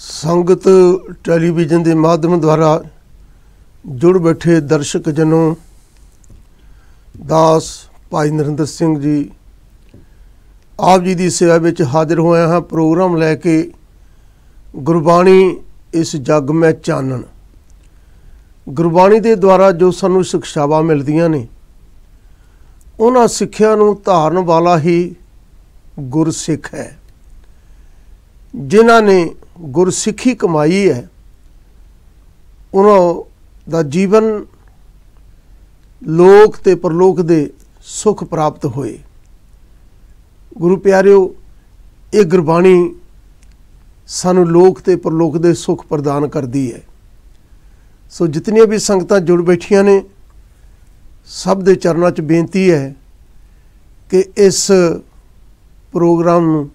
ਸੰਗਤ ਟੈਲੀਵਿਜ਼ਨ ਦੇ ਮਾਧਿਅਮ ਦੁਆਰਾ ਜੁੜ ਬੈਠੇ ਦਰਸ਼ਕ ਜਨੋ ਦਾਸ ਭਾਈ ਨਰਿੰਦਰ ਸਿੰਘ ਜੀ ਆਪ ਜੀ ਦੀ ਸੇਵਾ ਵਿੱਚ ਹਾਜ਼ਰ ਹੋਇਆ ਹਾਂ ਪ੍ਰੋਗਰਾਮ ਲੈ ਕੇ ਗੁਰਬਾਣੀ ਇਸ ਜਗ ਮੈਂ ਚਾਨਣ ਗੁਰਬਾਣੀ ਦੇ ਦੁਆਰਾ ਜੋ ਸਾਨੂੰ ਸਿੱਖਿਆਵਾਂ ਮਿਲਦੀਆਂ ਨੇ ਉਹਨਾਂ ਸਿੱਖਿਆ ਨੂੰ ਧਾਰਨ ਵਾਲਾ ਹੀ ਗੁਰਸਿੱਖ ਹੈ ਜਿਨ੍ਹਾਂ ਨੇ ਗੁਰਸਿੱਖੀ ਕਮਾਈ ਹੈ ਉਹਨਾਂ ਦਾ ਜੀਵਨ ਲੋਕ ਤੇ ਪਰਲੋਕ ਦੇ ਸੁਖ ਪ੍ਰਾਪਤ ਹੋਏ ਗੁਰੂ ਪਿਆਰਿਓ ਇਹ ਗੁਰਬਾਣੀ ਸਾਨੂੰ ਲੋਕ ਤੇ ਪਰਲੋਕ ਦੇ ਸੁਖ ਪ੍ਰਦਾਨ ਕਰਦੀ ਹੈ ਸੋ ਜਿਤਨੀਆਂ ਵੀ ਸੰਗਤਾਂ ਜੁੜ ਬੈਠੀਆਂ ਨੇ ਸਭ ਦੇ ਚਰਨਾਂ 'ਚ ਬੇਨਤੀ ਹੈ ਕਿ ਇਸ ਪ੍ਰੋਗਰਾਮ ਨੂੰ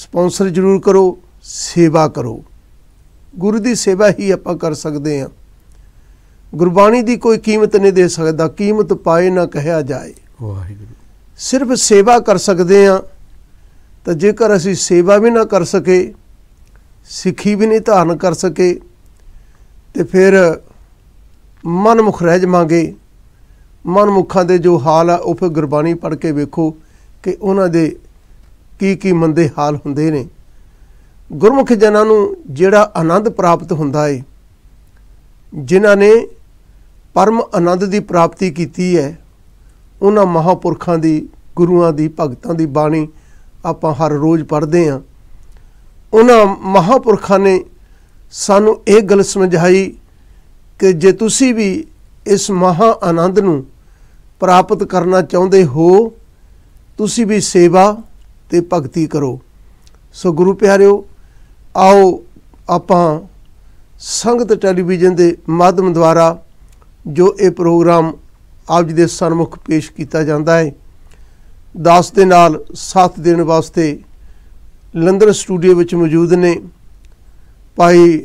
ਸਪਾਂਸਰ ਜ਼ਰੂਰ ਕਰੋ ਸੇਵਾ ਕਰੋ ਗੁਰੂ ਦੀ ਸੇਵਾ ਹੀ ਆਪਾਂ ਕਰ ਸਕਦੇ ਹਾਂ ਗੁਰਬਾਣੀ ਦੀ ਕੋਈ ਕੀਮਤ ਨਹੀਂ ਦੇ ਸਕਦਾ ਕੀਮਤ ਪਾਏ ਨਾ ਕਹਿਆ ਜਾਏ ਵਾਹਿਗੁਰੂ ਸਿਰਫ ਸੇਵਾ ਕਰ ਸਕਦੇ ਆ ਤਾਂ ਜੇਕਰ ਅਸੀਂ ਸੇਵਾ ਵੀ ਨਾ ਕਰ ਸਕੇ ਸਿੱਖੀ ਵੀ ਨਹੀਂ ਧਾਰਨ ਕਰ ਸਕੇ ਤੇ ਫਿਰ ਮਨਮੁਖ ਰਹਿ ਜਾਵਾਂਗੇ ਮਨਮੁਖਾਂ ਦੇ ਜੋ ਹਾਲ ਆ ਉਹ ਫਿਰ ਗੁਰਬਾਣੀ ਪੜ੍ਹ ਕੇ ਵੇਖੋ ਕਿ ਉਹਨਾਂ ਦੇ ਕੀ ਕੀ ਮੰਦੇ ਹਾਲ ਹੁੰਦੇ ਨੇ ਗੁਰਮੁਖ ਜਨਾਂ ਨੂੰ ਜਿਹੜਾ ਆਨੰਦ ਪ੍ਰਾਪਤ ਹੁੰਦਾ ਏ ਜਿਨ੍ਹਾਂ ਨੇ ਪਰਮ ਆਨੰਦ ਦੀ ਪ੍ਰਾਪਤੀ ਕੀਤੀ ਹੈ ਉਹਨਾਂ ਮਹਾਪੁਰਖਾਂ ਦੀ ਗੁਰੂਆਂ ਦੀ ਭਗਤਾਂ ਦੀ ਬਾਣੀ ਆਪਾਂ ਹਰ ਰੋਜ਼ ਪੜ੍ਹਦੇ ਆਂ ਉਹਨਾਂ ਮਹਾਪੁਰਖਾਂ ਨੇ ਸਾਨੂੰ ਇਹ ਗੱਲ ਸਮਝਾਈ ਕਿ ਜੇ ਤੁਸੀਂ ਵੀ ਇਸ ਮਹਾ ਆਨੰਦ ਨੂੰ ਪ੍ਰਾਪਤ ਕਰਨਾ ਚਾਹੁੰਦੇ ਹੋ ਤੁਸੀਂ ਵੀ ਸੇਵਾ ਤੇ ਭਗਤੀ ਕਰੋ ਸੋ ਗੁਰੂ ਪਿਆਰਿਓ ਆਓ ਆਪਾਂ ਸੰਗਤ ਟੈਲੀਵਿਜ਼ਨ ਦੇ ਮਾਧਮ ਦੁਆਰਾ ਜੋ ਇਹ ਪ੍ਰੋਗਰਾਮ ਆਪ ਜੀ ਦੇ ਸਨਮੁਖ ਪੇਸ਼ ਕੀਤਾ ਜਾਂਦਾ ਹੈ ਦਾਸ ਦੇ ਨਾਲ ਸਾਥ ਦੇਣ ਵਾਸਤੇ ਲੰਦਰ ਸਟੂਡੀਓ ਵਿੱਚ ਮੌਜੂਦ ਨੇ ਭਾਈ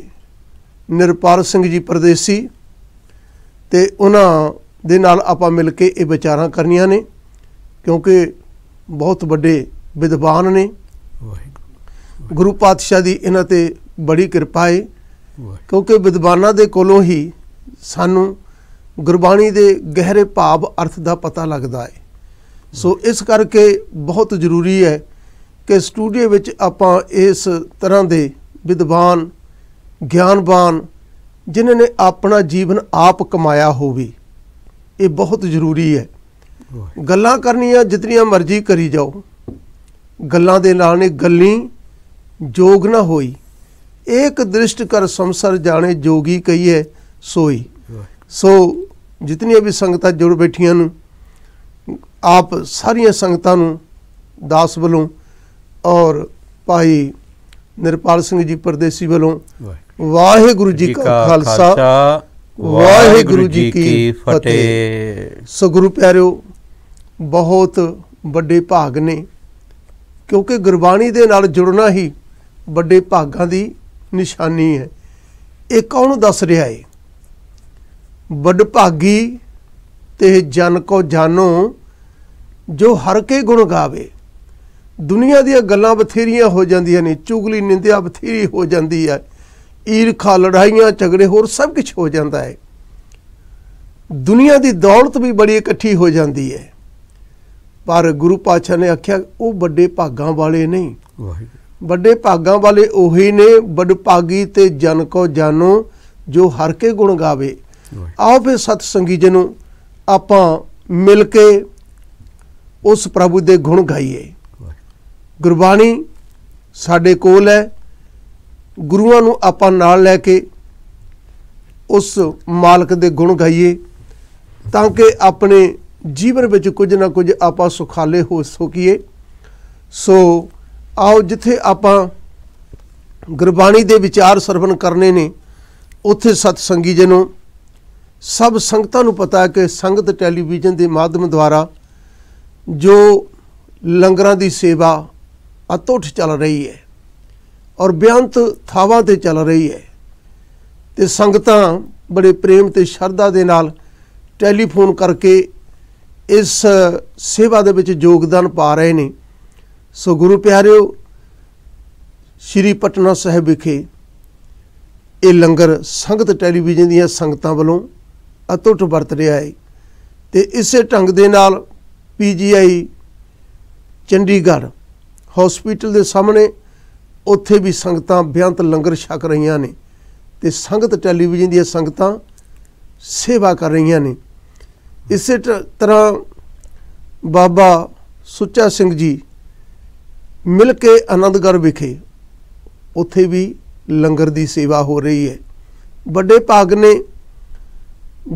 ਨਿਰਪਾਲ ਸਿੰਘ ਜੀ ਪਰਦੇਸੀ ਤੇ ਉਹਨਾਂ ਦੇ ਨਾਲ ਆਪਾਂ ਮਿਲ ਕੇ ਇਹ ਵਿਚਾਰਾਂ ਕਰਨੀਆਂ ਨੇ ਕਿਉਂਕਿ ਬਹੁਤ ਵੱਡੇ ਵਿਦਵਾਨ ਨੇ ਗੁਰੂ ਪਾਤਸ਼ਾਹ ਦੀ ਇਹਨਾਂ ਤੇ ਬੜੀ ਕਿਰਪਾ ਹੈ ਕਿਉਂਕਿ ਵਿਦਵਾਨਾਂ ਦੇ ਕੋਲੋਂ ਹੀ ਸਾਨੂੰ ਗੁਰਬਾਣੀ ਦੇ ਗਹਿਰੇ ਭਾਵ ਅਰਥ ਦਾ ਪਤਾ ਲੱਗਦਾ ਹੈ ਸੋ ਇਸ ਕਰਕੇ ਬਹੁਤ ਜ਼ਰੂਰੀ ਹੈ ਕਿ ਸਟੂਡੀਓ ਵਿੱਚ ਆਪਾਂ ਇਸ ਤਰ੍ਹਾਂ ਦੇ ਵਿਦਵਾਨ ਗਿਆਨਵਾਨ ਜਿਨ੍ਹਾਂ ਨੇ ਆਪਣਾ ਜੀਵਨ ਆਪ ਕਮਾਇਆ ਹੋਵੇ ਇਹ ਬਹੁਤ ਜ਼ਰੂਰੀ ਹੈ ਗੱਲਾਂ ਕਰਨੀਆਂ ਜਿਤਨੀਆਂ ਮਰਜ਼ੀ ਕਰੀ ਜਾਓ ਗੱਲਾਂ ਦੇ ਨਾਲ ਨੇ ਗੱਲੀ ਜੋਗ ਨਾ ਹੋਈ ਏਕ ਦ੍ਰਿਸ਼ਟ ਕਰ ਸੰਸਰ ਜਾਣੇ ਜੋਗੀ ਕਹੀਏ ਸੋਈ ਸੋ ਜਿਤਨੀਆਂ ਵੀ ਸੰਗਤਾਂ ਜੁੜ ਬੈਠੀਆਂ ਨੂੰ ਆਪ ਸਾਰੀਆਂ ਸੰਗਤਾਂ ਨੂੰ ਦਾਸ ਵੱਲੋਂ ਔਰ ਭਾਈ ਨਿਰਪਾਲ ਸਿੰਘ ਜੀ ਪਰਦੇਸੀ ਵੱਲੋਂ ਵਾਹਿਗੁਰੂ ਜੀ ਕਾ ਖਾਲਸਾ ਵਾਹਿਗੁਰੂ ਜੀ ਕੀ ਫਤਿਹ ਸੋ ਗੁਰੂ ਪਿਆਰਿਓ ਬਹੁਤ ਵੱਡੇ ਭਾਗ ਨੇ ਕਿਉਂਕਿ ਗੁਰਬਾਣੀ ਦੇ ਨਾਲ ਜੁੜਨਾ ਹੀ ਵੱਡੇ ਭਾਗਾਂ ਦੀ ਨਿਸ਼ਾਨੀ ਹੈ ਇਹ ਕੌਣ ਦੱਸ ਰਿਹਾ ਹੈ ਵੱਡ ਭਾਗੀ ਤੇ ਜਨ ਕੋ ਜਾਨੋ ਜੋ ਹਰ ਕੇ ਗੁਣ ਗਾਵੇ ਦੁਨੀਆ ਦੀਆਂ ਗੱਲਾਂ ਬਥੇਰੀਆਂ ਹੋ ਜਾਂਦੀਆਂ ਨੇ ਚੁਗਲੀ ਨਿੰਦਿਆ ਬਥੇਰੀ ਹੋ ਜਾਂਦੀ ਹੈ ਈਰਖਾ ਲੜਾਈਆਂ ਝਗੜੇ ਹੋਰ ਸਭ ਕੁਝ ਹੋ ਜਾਂਦਾ ਹੈ ਦੁਨੀਆ ਦੀ ਦੌਲਤ ਵੀ ਬੜੀ ਇਕੱਠੀ ਹੋ ਜਾਂਦੀ ਹੈ ਪਰ ਗੁਰੂ ਪਾਤਸ਼ਾਹ ਨੇ ਆਖਿਆ ਉਹ ਵੱਡੇ ਭਾਗਾਂ ਵਾਲੇ ਨਹੀਂ ਵੱਡੇ ਭਾਗਾਂ ਵਾਲੇ ਉਹੀ ਨੇ ਭਾਗੀ ਤੇ ਜਨ ਕੋ ਜਾਨੋ ਜੋ ਹਰ ਕੇ ਗੁਣ ਗਾਵੇ ਆਓ ਫੇ ਸਤ ਸੰਗੀ ਜੀ ਨੂੰ ਆਪਾਂ ਮਿਲ ਕੇ ਉਸ ਪ੍ਰਭੂ ਦੇ ਗੁਣ ਗਾਈਏ ਗੁਰਬਾਣੀ ਸਾਡੇ ਕੋਲ ਹੈ ਗੁਰੂਆਂ ਨੂੰ ਆਪਾਂ ਨਾਲ ਲੈ ਕੇ ਉਸ ਮਾਲਕ ਦੇ ਗੁਣ ਗਾਈਏ ਤਾਂ ਕਿ ਆਪਣੇ ਜੀਵਨ ਵਿੱਚ ਕੁਝ ਨਾ ਕੁਝ ਆਪਾਂ ਸੁਖਾਲੇ ਹੋ ਸਕੀਏ ਸੋ ਆਓ ਜਿੱਥੇ ਆਪਾਂ ਗੁਰਬਾਣੀ ਦੇ ਵਿਚਾਰ ਸਰਵਨ ਕਰਨੇ ਨੇ ਉੱਥੇ ਸਤ ਸੰਗੀ ਜੀ ਨੂੰ ਸਭ ਸੰਗਤਾਂ ਨੂੰ ਪਤਾ ਹੈ ਕਿ ਸੰਗਤ ਟੈਲੀਵਿਜ਼ਨ ਦੇ ਮਾਧਿਅਮ ਦੁਆਰਾ ਜੋ ਲੰਗਰਾਂ ਦੀ ਸੇਵਾ ਅਤੁੱਟ ਚੱਲ ਰਹੀ ਹੈ ਔਰ ਬਿਆੰਤ ਥਾਵਾਂ ਤੇ ਚੱਲ ਰਹੀ ਹੈ ਤੇ ਸੰਗਤਾਂ ਬੜੇ ਪ੍ਰੇਮ ਤੇ ਸ਼ਰਧਾ ਦੇ ਨਾਲ ਟੈਲੀਫੋਨ ਕਰਕੇ ਇਸ ਸੇਵਾ ਦੇ ਵਿੱਚ ਯੋਗਦਾਨ ਪਾ ਰਹੇ ਨੇ ਸੋ ਗੁਰੂ ਪਿਆਰਿਓ ਸ਼੍ਰੀ ਪਟਨਾ ਸਾਹਿਬ ਵਿਖੇ ਇਹ ਲੰਗਰ ਸੰਗਤ ਟੈਲੀਵਿਜ਼ਨ ਦੀਆਂ ਸੰਗਤਾਂ ਵੱਲੋਂ ਅਤੁੱਟ ਵਰਤ ਰਿਹਾ ਹੈ ਤੇ ਇਸੇ ਢੰਗ ਦੇ ਨਾਲ ਪੀਜੀਆਈ ਚੰਡੀਗੜ੍ਹ ਹਸਪੀਟਲ ਦੇ ਸਾਹਮਣੇ ਉੱਥੇ ਵੀ ਸੰਗਤਾਂ ਬਿਆੰਤ ਲੰਗਰ ਛਕ ਰਹੀਆਂ ਨੇ ਤੇ ਸੰਗਤ ਟੈਲੀਵਿਜ਼ਨ ਦੀਆਂ ਸੰਗਤਾਂ ਸੇਵਾ ਕਰ ਰਹੀਆਂ ਨੇ ਇਸੇ ਤਰ੍ਹਾਂ ਬਾਬਾ ਸੁੱਚਾ ਸਿੰਘ ਜੀ ਮਿਲ ਕੇ ਆਨੰਦਗੜ ਵਿਖੇ ਉੱਥੇ ਵੀ ਲੰਗਰ ਦੀ ਸੇਵਾ ਹੋ ਰਹੀ ਹੈ ਵੱਡੇ ਭਾਗ ਨੇ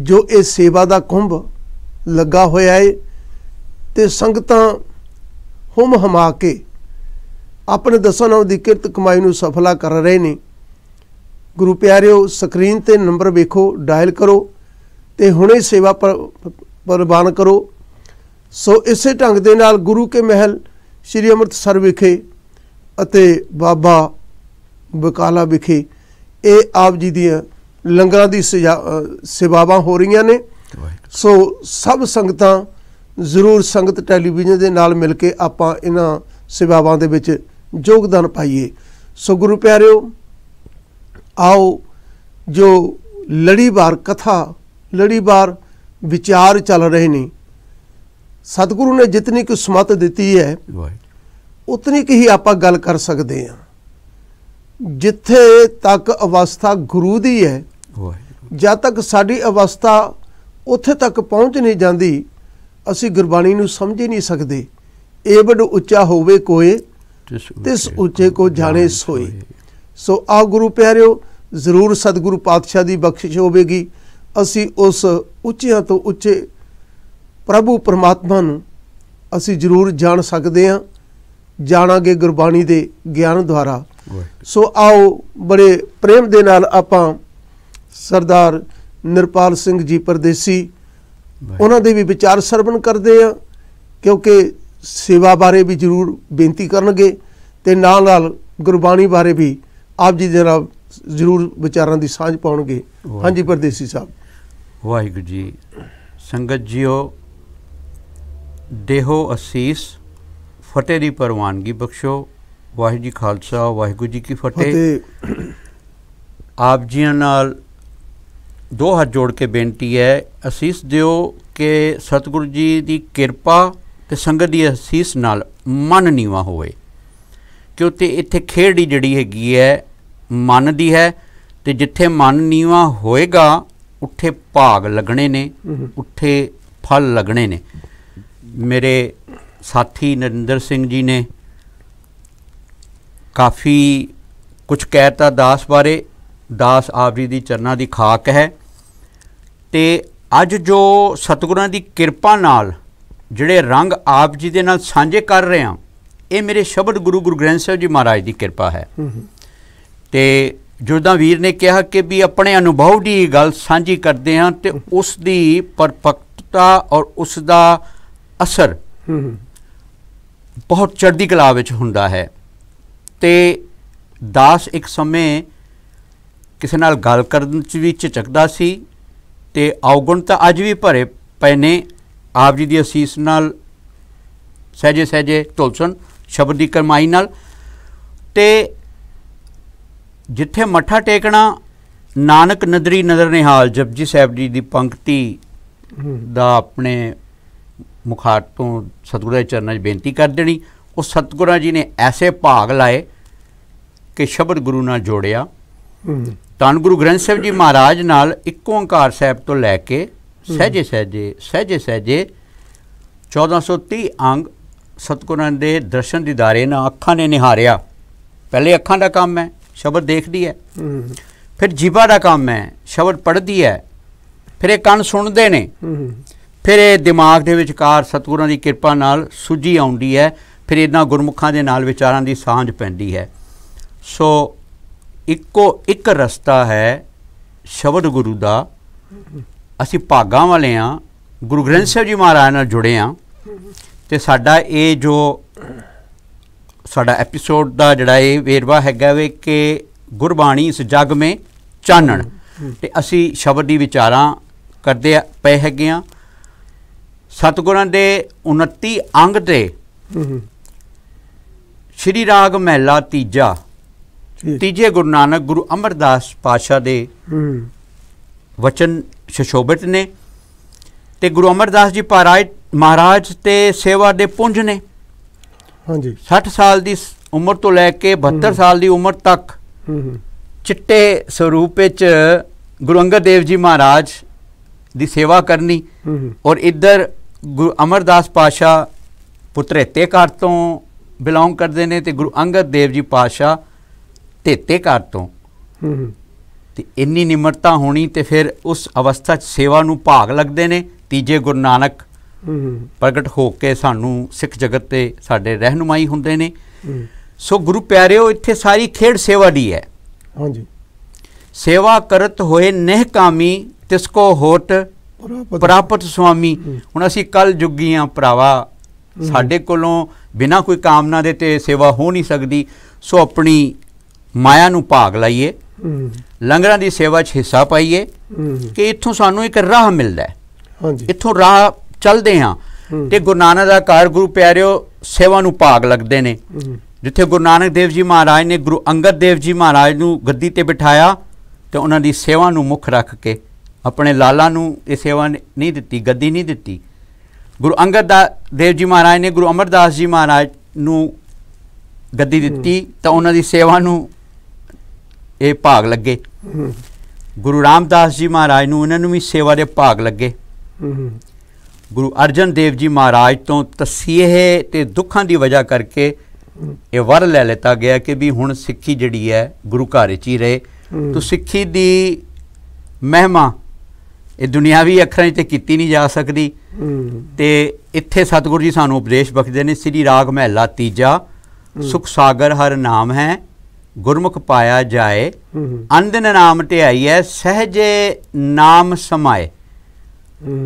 ਜੋ ਇਹ ਸੇਵਾ ਦਾ ਕੁੰਭ ਲੱਗਾ ਹੋਇਆ ਹੈ ਤੇ ਸੰਗਤਾਂ ਹੁਮ ਹਮਾ ਕੇ ਆਪਣੇ ਦਸਾਂ ਨਾਮ ਦੀ ਕਿਰਤ ਕਮਾਈ ਨੂੰ ਸਫਲਾ ਕਰ ਰਹੇ ਨੇ ਗੁਰੂ ਪਿਆਰਿਓ ਸਕਰੀਨ ਤੇ ਨੰਬਰ ਵੇਖੋ ਡਾਇਲ ਕਰੋ ਤੇ ਹੁਣੇ ਸੇਵਾ ਪ੍ਰਵਾਨ ਕਰੋ ਸੋ ਇਸੇ ਢੰਗ ਦੇ ਨਾਲ ਗੁਰੂ ਕੇ ਮਹਿਲ ਸ੍ਰੀ ਅੰਮ੍ਰਿਤਸਰ ਵਿਖੇ ਅਤੇ ਬਾਬਾ ਬਕਾਲਾ ਵਿਖੇ ਇਹ ਆਪ ਜੀ ਦੀਆਂ ਲੰਗਰਾਂ ਦੀ ਸੇਵਾਵਾਂ ਹੋ ਰਹੀਆਂ ਨੇ ਸੋ ਸਭ ਸੰਗਤਾਂ ਜ਼ਰੂਰ ਸੰਗਤ ਟੈਲੀਵਿਜ਼ਨ ਦੇ ਨਾਲ ਮਿਲ ਕੇ ਆਪਾਂ ਇਹਨਾਂ ਸੇਵਾਵਾਂ ਦੇ ਵਿੱਚ ਯੋਗਦਾਨ ਪਾਈਏ ਸੋ ਗੁਰੂ ਪਿਆਰਿਓ ਆਓ ਜੋ ਲੜੀਵਾਰ ਕਥਾ ਲੜੀਵਾਰ ਵਿਚਾਰ ਚੱਲ ਰਹੇ ਨੇ ਸਤਿਗੁਰੂ ਨੇ ਜਿਤਨੀ ਕੁ ਸਮਤ ਦਿੱਤੀ ਹੈ ਉਤਨੀ ਕਿ ਹੀ ਆਪਾਂ ਗੱਲ ਕਰ ਸਕਦੇ ਹਾਂ ਜਿੱਥੇ ਤੱਕ ਅਵਸਥਾ ਗੁਰੂ ਦੀ ਹੈ ਜਦ ਤੱਕ ਸਾਡੀ ਅਵਸਥਾ ਉੱਥੇ ਤੱਕ ਪਹੁੰਚ ਨਹੀਂ ਜਾਂਦੀ ਅਸੀਂ ਗੁਰਬਾਣੀ ਨੂੰ ਸਮਝ ਹੀ ਨਹੀਂ ਸਕਦੇ ਏਬੜ ਉੱਚਾ ਹੋਵੇ ਕੋਏ ਤਿਸ ਉੱਚੇ ਕੋ ਜਾਣੇ ਸੋਏ ਸੋ ਆ ਗੁਰੂ ਪਿਆਰਿਓ ਜ਼ਰੂਰ ਸਤਿਗੁਰੂ ਪਾਤਸ਼ਾਹ ਦੀ ਬਖਸ਼ਿਸ਼ ਹੋਵੇਗੀ ਅਸੀਂ ਉਸ ਉੱਚਿਆਂ ਤੋਂ ਉੱਚੇ ਪ੍ਰਭੂ ਪਰਮਾਤਮਾ ਨੂੰ ਅਸੀਂ ਜ਼ਰੂਰ ਜਾਣ ਸਕਦੇ ਹਾਂ ਜਾਣਾਂਗੇ ਗੁਰਬਾਣੀ ਦੇ ਗਿਆਨ ਦੁਆਰਾ ਸੋ ਆਓ ਬੜੇ ਪ੍ਰੇਮ ਦੇ ਨਾਲ ਆਪਾਂ ਸਰਦਾਰ ਨਿਰਪਾਲ ਸਿੰਘ ਜੀ ਪਰਦੇਸੀ ਉਹਨਾਂ ਦੇ ਵੀ ਵਿਚਾਰ ਸਰਵਣ ਕਰਦੇ ਆ ਕਿਉਂਕਿ ਸੇਵਾ ਬਾਰੇ ਵੀ ਜ਼ਰੂਰ ਬੇਨਤੀ ਕਰਨਗੇ ਤੇ ਨਾਲ ਨਾਲ ਗੁਰਬਾਣੀ ਬਾਰੇ ਵੀ ਆਪ ਜੀ ਦੇ ਨਾਲ ਜ਼ਰੂਰ ਵਿਚਾਰਾਂ ਦੀ ਸਾਂਝ ਪਾਉਣਗੇ ਹਾਂਜੀ ਪਰਦੇਸੀ ਸਾਹਿਬ ਵਾਹਿਗੁਰੂ ਜੀ ਸੰਗਤ ਜੀਓ ਦੇਹੋ ਅਸੀਸ ਫਤਿਹ ਦੀ ਪਰਵਾਨਗੀ ਬਖਸ਼ੋ ਵਾਹਿਗੁਰੂ ਜੀ ਖਾਲਸਾ ਵਾਹਿਗੁਰੂ ਜੀ ਕੀ ਫਤਿਹ ਆਪ ਜੀਆਂ ਨਾਲ ਦੋ ਹੱਥ ਜੋੜ ਕੇ ਬੇਨਤੀ ਹੈ ਅਸੀਸ ਦਿਓ ਕਿ ਸਤਿਗੁਰੂ ਜੀ ਦੀ ਕਿਰਪਾ ਤੇ ਸੰਗਤ ਦੀ ਅਸੀਸ ਨਾਲ ਮਨ ਨੀਵਾ ਹੋਵੇ ਕਿਉਂਕਿ ਇੱਥੇ ਖੇੜੀ ਜਿਹੜੀ ਹੈਗੀ ਹੈ ਮਨ ਦੀ ਹੈ ਤੇ ਜਿੱਥੇ ਮਨ ਨੀਵਾ ਹੋਏਗਾ ਉੱਠੇ ਭਾਗ ਲੱਗਣੇ ਨੇ ਉੱਠੇ ਫਲ ਲੱਗਣੇ ਨੇ ਮੇਰੇ ਸਾਥੀ ਨਰਿੰਦਰ ਸਿੰਘ ਜੀ ਨੇ ਕਾਫੀ ਕੁਝ ਕਹਿਤਾ ਦਾਸ ਬਾਰੇ ਦਾਸ ਆਪ ਜੀ ਦੀ ਚਰਨਾਂ ਦੀ ਖਾਕ ਹੈ ਤੇ ਅੱਜ ਜੋ ਸਤਿਗੁਰਾਂ ਦੀ ਕਿਰਪਾ ਨਾਲ ਜਿਹੜੇ ਰੰਗ ਆਪ ਜੀ ਦੇ ਨਾਲ ਸਾਂਝੇ ਕਰ ਰਹੇ ਆ ਇਹ ਮੇਰੇ ਸ਼ਬਦ ਗੁਰੂ ਗੁਰੂ ਗ੍ਰੰਥ ਸਾਹਿਬ ਜੀ ਮਹਾਰਾਜ ਦੀ ਕਿਰਪਾ ਹੈ ਤੇ ਜੁਰਦਾ ਵੀਰ ਨੇ ਕਿਹਾ ਕਿ ਵੀ ਆਪਣੇ ਅਨੁਭਵ ਦੀ ਗੱਲ ਸਾਂਝੀ ਕਰਦੇ ਹਾਂ ਤੇ ਉਸ ਦੀ ਪਰਫੈਕਟਤਾ ਔਰ ਉਸ ਦਾ ਅਸਰ ਬਹੁਤ ਚੜ੍ਹਦੀ ਕਲਾ ਵਿੱਚ ਹੁੰਦਾ ਹੈ ਤੇ ਦਾਸ ਇੱਕ ਸਮੇਂ ਕਿਸੇ ਨਾਲ ਗੱਲ ਕਰਨ ਚ ਵੀ ਝਿਜਕਦਾ ਸੀ ਤੇ ਔਗਣ ਤਾਂ ਅੱਜ ਵੀ ਭਰੇ ਪਏ ਨੇ ਆਪ ਜੀ ਦੀ ਅਸੀਸ ਨਾਲ ਸਹਜੇ ਸਹਜੇ ਤੁਲਸਨ ਸ਼ਬਦ ਦੀ ਕਰਮਾਈ ਨਾਲ ਤੇ ਜਿੱਥੇ ਮੱਠਾ ਟੇਕਣਾ ਨਾਨਕ ਨਦਰੀ ਨਦਰ ਨਿਹਾਲ ਜਪਜੀ ਸਾਹਿਬ ਜੀ ਦੀ ਪੰਕਤੀ ਦਾ ਆਪਣੇ ਮੁਖਾਟ ਤੋਂ ਸਤਿਗੁਰਾਂ ਦੇ ਚਰਨਾਂ 'ਚ ਬੇਨਤੀ ਕਰ ਦੇਣੀ ਉਹ ਸਤਿਗੁਰਾਂ ਜੀ ਨੇ ਐਸੇ ਭਾਗ ਲਾਏ ਕਿ ਸ਼ਬਦ ਗੁਰੂ ਨਾਲ ਜੋੜਿਆ ਤਾਂ ਗੁਰੂ ਗ੍ਰੰਥ ਸਾਹਿਬ ਜੀ ਮਹਾਰਾਜ ਨਾਲ ਇੱਕ ਓੰਕਾਰ ਸਾਹਿਬ ਤੋਂ ਲੈ ਕੇ ਸਹਜੇ ਸਹਜੇ ਸਹਜੇ ਸਹਜੇ 1430 ਅੰਗ ਸਤਿਗੁਰਾਂ ਦੇ ਦਰਸ਼ਨ ਦੀਦਾਰੇ ਨਾਲ ਅੱਖਾਂ ਨੇ ਨਿਹਾਰਿਆ ਪਹਿਲੇ ਅੱਖਾਂ ਦਾ ਕੰਮ ਹੈ ਸ਼ਬਦ ਦੇਖਦੀ ਹੈ ਫਿਰ ਜੀਬਾ ਦਾ ਕੰਮ ਹੈ ਸ਼ਬਦ ਪੜ੍ਹਦੀ ਹੈ ਫਿਰ ਇਹ ਕੰਨ ਸੁਣਦੇ ਨੇ ਫਿਰ ਇਹ ਦਿਮਾਗ ਦੇ ਵਿਚਕਾਰ ਸਤਗੁਰਾਂ ਦੀ ਕਿਰਪਾ ਨਾਲ ਸੁਝੀ ਆਉਂਦੀ ਹੈ ਫਿਰ ਇਹਨਾਂ ਗੁਰਮੁਖਾਂ ਦੇ ਨਾਲ ਵਿਚਾਰਾਂ ਦੀ ਸਾਂਝ ਪੈਂਦੀ ਹੈ ਸੋ ਇੱਕੋ ਇੱਕ ਰਸਤਾ ਹੈ ਸ਼ਬਦ ਗੁਰੂ ਦਾ ਅਸੀਂ ਭਾਗਾ ਵਾਲੇ ਆ ਗੁਰੂ ਗ੍ਰੰਥ ਸਾਹਿਬ ਜੀ ਮਹਾਰਾਜ ਨਾਲ ਜੁੜੇ ਆ ਤੇ ਸਾਡਾ ਇਹ ਜੋ ਸਾਡਾ ਐਪੀਸੋਡ ਦਾ ਜਿਹੜਾ ਇਹ ਵੇਰਵਾ ਹੈਗਾ ਵੇ ਕਿ ਗੁਰਬਾਣੀ ਇਸ ਜਗ ਮੇ ਚਾਨਣ ਤੇ ਅਸੀਂ ਸ਼ਬਦ ਦੀ ਵਿਚਾਰਾਂ ਕਰਦੇ ਪਏ ਹੈਗੇ ਆ ਸਤਗੁਰਾਂ ਦੇ 29 ਅੰਗ ਤੇ ਸ਼੍ਰੀ ਰਾਗ ਮਹਿਲਾ ਤੀਜਾ ਤੀਜੇ ਗੁਰੂ ਨਾਨਕ ਗੁਰੂ ਅਮਰਦਾਸ ਪਾਸ਼ਾ ਦੇ ਵਚਨ ਸ਼ਸ਼ੋਭਿਤ ਨੇ ਤੇ ਗੁਰੂ ਅਮਰਦਾਸ ਜੀ ਮਹਾਰਾਜ ਤੇ ਸੇਵਾ ਦੇ ਪੁੰਜ ਨੇ ਹਾਂਜੀ 60 ਸਾਲ ਦੀ ਉਮਰ ਤੋਂ ਲੈ ਕੇ 72 ਸਾਲ ਦੀ ਉਮਰ ਤੱਕ ਚਿੱਟੇ ਸਰੂਪ ਵਿੱਚ ਗੁਰੂ ਅੰਗਦ ਦੇਵ ਜੀ ਮਹਾਰਾਜ ਦੀ ਸੇਵਾ ਕਰਨੀ ਔਰ ਇੱਧਰ ਗੁਰੂ ਅਮਰਦਾਸ ਪਾਸ਼ਾ ਪੁੱਤਰੇਤੇ ਘਰ ਤੋਂ ਬਿਲੋਂਗ ਕਰਦੇ ਨੇ ਤੇ ਗੁਰੂ ਅੰਗਦ ਦੇਵ ਜੀ ਪਾਸ਼ਾ ਤੇਤੇ ਘਰ ਤੋਂ ਤੇ ਇੰਨੀ ਨਿਮਰਤਾ ਹੋਣੀ ਤੇ ਫਿਰ ਉਸ ਅਵਸਥਾ 'ਚ ਸੇਵਾ ਨੂੰ ਭਾਗ ਲੱਗਦੇ ਨੇ ਤੀਜੇ ਗੁਰੂ ਨਾਨਕ ਪ੍ਰਗਟ ਹੋ ਕੇ ਸਾਨੂੰ ਸਿੱਖ ਜਗਤ ਤੇ ਸਾਡੇ ਰਹਿਨੁਮਾਈ ਹੁੰਦੇ ਨੇ ਸੋ ਗੁਰੂ ਪਿਆਰਿਓ ਇੱਥੇ ਸਾਰੀ ਖੇਡ ਸੇਵਾ ਦੀ ਹੈ ਹਾਂਜੀ ਸੇਵਾ ਕਰਤ ਹੋਏ ਨਹਿ ਕਾਮੀ ਤਿਸ ਕੋ ਹੋਟ ਪ੍ਰਾਪਤ ਸੁਆਮੀ ਹੁਣ ਅਸੀਂ ਕੱਲ ਜੁਗੀਆਂ ਭਰਾਵਾ ਸਾਡੇ ਕੋਲੋਂ ਬਿਨਾ ਕੋਈ ਕਾਮਨਾ ਦੇ ਤੇ ਸੇਵਾ ਹੋ ਨਹੀਂ ਸਕਦੀ ਸੋ ਆਪਣੀ ਮਾਇਆ ਨੂੰ ਭਾਗ ਲਾਈਏ ਲੰਗਰਾਂ ਦੀ ਸੇਵਾ 'ਚ ਹਿੱਸਾ ਪਾਈਏ ਕਿ ਇੱਥੋਂ ਸਾਨੂੰ ਇੱਕ ਰਾਹ ਮਿਲਦਾ ਹੈ ਹਾਂਜੀ ਇੱਥੋਂ ਰਾਹ ਚੱਲਦੇ ਹਾਂ ਤੇ ਗੁਰੂ ਨਾਨਕ ਦਾ ਘਰ ਗੁਰੂ ਪਿਆਰਿਓ ਸੇਵਾ ਨੂੰ ਭਾਗ ਲੱਗਦੇ ਨੇ ਜਿੱਥੇ ਗੁਰੂ ਨਾਨਕ ਦੇਵ ਜੀ ਮਹਾਰਾਜ ਨੇ ਗੁਰੂ ਅੰਗਦ ਦੇਵ ਜੀ ਮਹਾਰਾਜ ਨੂੰ ਗੱਦੀ ਤੇ ਬਿਠਾਇਆ ਤੇ ਉਹਨਾਂ ਦੀ ਸੇਵਾ ਨੂੰ ਮੁੱਖ ਰੱਖ ਕੇ ਆਪਣੇ ਲਾਲਾ ਨੂੰ ਇਹ ਸੇਵਾ ਨਹੀਂ ਦਿੱਤੀ ਗੱਦੀ ਨਹੀਂ ਦਿੱਤੀ ਗੁਰੂ ਅੰਗਦ ਦੇਵ ਜੀ ਮਹਾਰਾਜ ਨੇ ਗੁਰੂ ਅਮਰਦਾਸ ਜੀ ਮਹਾਰਾਜ ਨੂੰ ਗੱਦੀ ਦਿੱਤੀ ਤਾਂ ਉਹਨਾਂ ਦੀ ਸੇਵਾ ਨੂੰ ਇਹ ਭਾਗ ਲੱਗੇ ਗੁਰੂ ਰਾਮਦਾਸ ਜੀ ਮਹਾਰਾਜ ਨੂੰ ਉਹਨਾਂ ਨੂੰ ਵੀ ਸੇਵਾ ਦੇ ਭਾਗ ਲੱਗੇ ਗੁਰੂ ਅਰਜਨ ਦੇਵ ਜੀ ਮਹਾਰਾਜ ਤੋਂ ਤਸੀਹੇ ਤੇ ਦੁੱਖਾਂ ਦੀ ਵਜ੍ਹਾ ਕਰਕੇ ਇਹ ਵਰ ਲੈ ਲਿੱਤਾ ਗਿਆ ਕਿ ਵੀ ਹੁਣ ਸਿੱਖੀ ਜਿਹੜੀ ਹੈ ਗੁਰੂ ਘਰ ਵਿੱਚ ਹੀ ਰਹੇ ਤੋ ਸਿੱਖੀ ਦੀ ਮਹਿਮਾ ਇਹ ਦੁਨਿਆਵੀ ਅੱਖਰਾਂ 'ਚ ਕੀਤੀ ਨਹੀਂ ਜਾ ਸਕਦੀ ਤੇ ਇੱਥੇ ਸਤਿਗੁਰੂ ਜੀ ਸਾਨੂੰ ਉਪਦੇਸ਼ ਬਖਸ਼ਦੇ ਨੇ ਸ੍ਰੀ ਰਾਗ ਮਹਿਲਾ ਤੀਜਾ ਸੁਖ ਸਾਗਰ ਹਰ ਨਾਮ ਹੈ ਗੁਰਮੁਖ ਪਾਇਆ ਜਾਏ ਅੰਦਨ ਨਾਮ ਧਿਆਈ ਹੈ ਸਹਜੇ ਨਾਮ ਸਮਾਏ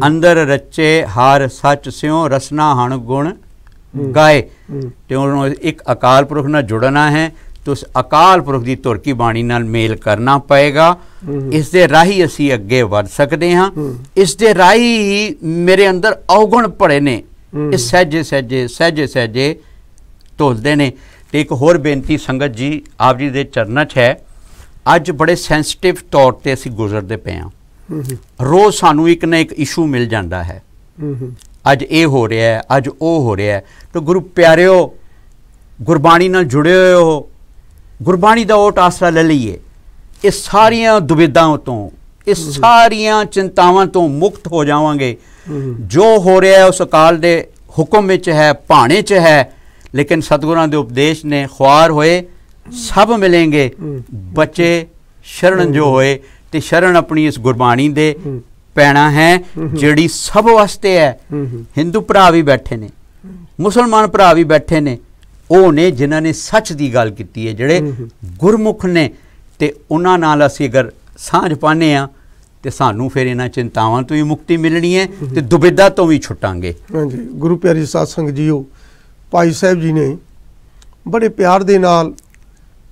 ਅੰਦਰ ਰਚੇ ਹਰ ਸੱਚ ਸਿਉ ਰਸਨਾ ਹਣ ਗੁਣ ਗਾਏ ਤੇ ਉਹਨੂੰ ਇੱਕ ਅਕਾਲ ਪੁਰਖ ਨਾਲ ਜੁੜਨਾ ਹੈ ਤੁਸ ਅਕਾਲ ਪੁਰਖ ਦੀ ਧੁਰ ਕੀ ਬਾਣੀ ਨਾਲ ਮੇਲ ਕਰਨਾ ਪਏਗਾ ਇਸ ਦੇ ਰਾਹੀ ਅਸੀਂ ਅੱਗੇ ਵਧ ਸਕਦੇ ਹਾਂ ਇਸ ਦੇ ਰਾਹੀ ਮੇਰੇ ਅੰਦਰ ਔਗਣ ਭੜੇ ਨੇ ਇਹ ਸਹਜੇ ਸਹਜੇ ਸਹਜੇ ਸਹਜੇ ਤੋਲਦੇ ਨੇ ਤੇ ਇੱਕ ਹੋਰ ਬੇਨਤੀ ਸੰਗਤ ਜੀ ਆਪ ਜੀ ਦੇ ਚਰਨਾਂ 'ਚ ਹੈ ਅੱਜ ਬੜੇ ਸੈਂਸਿਟਿਵ ਤੌਰ ਤੇ ਅਸੀਂ ਗੁਜ਼ਰਦੇ ਪਏ ਹਾਂ ਰੋਜ਼ ਸਾਨੂੰ ਇੱਕ ਨਾ ਇੱਕ ਇਸ਼ੂ ਮਿਲ ਜਾਂਦਾ ਹੈ ਅੱਜ ਇਹ ਹੋ ਰਿਹਾ ਹੈ ਅੱਜ ਉਹ ਹੋ ਰਿਹਾ ਹੈ ਤਾਂ ਗੁਰੂ ਪਿਆਰਿਓ ਗੁਰਬਾਣੀ ਨਾਲ ਜੁੜੇ ਹੋਏ ਹੋ ਗੁਰਬਾਣੀ ਦਾ ਓਟ ਆਸਰਾ ਲੈ ਲਈਏ ਇਹ ਸਾਰੀਆਂ ਦੁਬਿਧਾਂ ਤੋਂ ਇਹ ਸਾਰੀਆਂ ਚਿੰਤਾਵਾਂ ਤੋਂ ਮੁਕਤ ਹੋ ਜਾਵਾਂਗੇ ਜੋ ਹੋ ਰਿਹਾ ਉਸ ਅਕਾਲ ਦੇ ਹੁਕਮ ਵਿੱਚ ਹੈ ਭਾਣੇ 'ਚ ਹੈ ਲੇਕਿਨ ਸਤਗੁਰਾਂ ਦੇ ਉਪਦੇਸ਼ ਨੇ ਖੁਆਰ ਹੋਏ ਸਭ ਮਿਲेंगे ਬੱਚੇ ਸ਼ਰਨ ਜੋ ਹੋਏ ਤੇ ਸ਼ਰਨ ਆਪਣੀ ਇਸ ਗੁਰਬਾਣੀ ਦੇ ਪੈਣਾ ਹੈ ਜਿਹੜੀ ਸਭ ਵਾਸਤੇ ਹੈ ਹਿੰਦੂ ਭਰਾ ਵੀ ਬੈਠੇ ਨੇ ਮੁਸਲਮਾਨ ਭਰਾ ਵੀ ਬੈਠੇ ਨੇ ਉਹ ਨੇ ਜਿਨ੍ਹਾਂ ਨੇ ਸੱਚ ਦੀ ਗੱਲ ਕੀਤੀ ਹੈ ਜਿਹੜੇ ਗੁਰਮੁਖ ਨੇ ਤੇ ਉਹਨਾਂ ਨਾਲ ਅਸੀਂ ਅਗਰ ਸਾਂਝ ਪਾਣੇ ਆ ਤੇ ਸਾਨੂੰ ਫਿਰ ਇਹਨਾਂ ਚਿੰਤਾਵਾਂ ਤੋਂ ਵੀ ਮੁਕਤੀ ਮਿਲਣੀ ਹੈ ਤੇ ਦੁਬਿਧਾ ਤੋਂ ਵੀ ਛੁੱਟਾਂਗੇ ਹਾਂਜੀ ਗੁਰੂ ਪਿਆਰੇ ਸਾਧ ਸੰਗ ਜੀਓ ਭਾਈ ਸਾਹਿਬ ਜੀ ਨੇ ਬੜੇ ਪਿਆਰ ਦੇ ਨਾਲ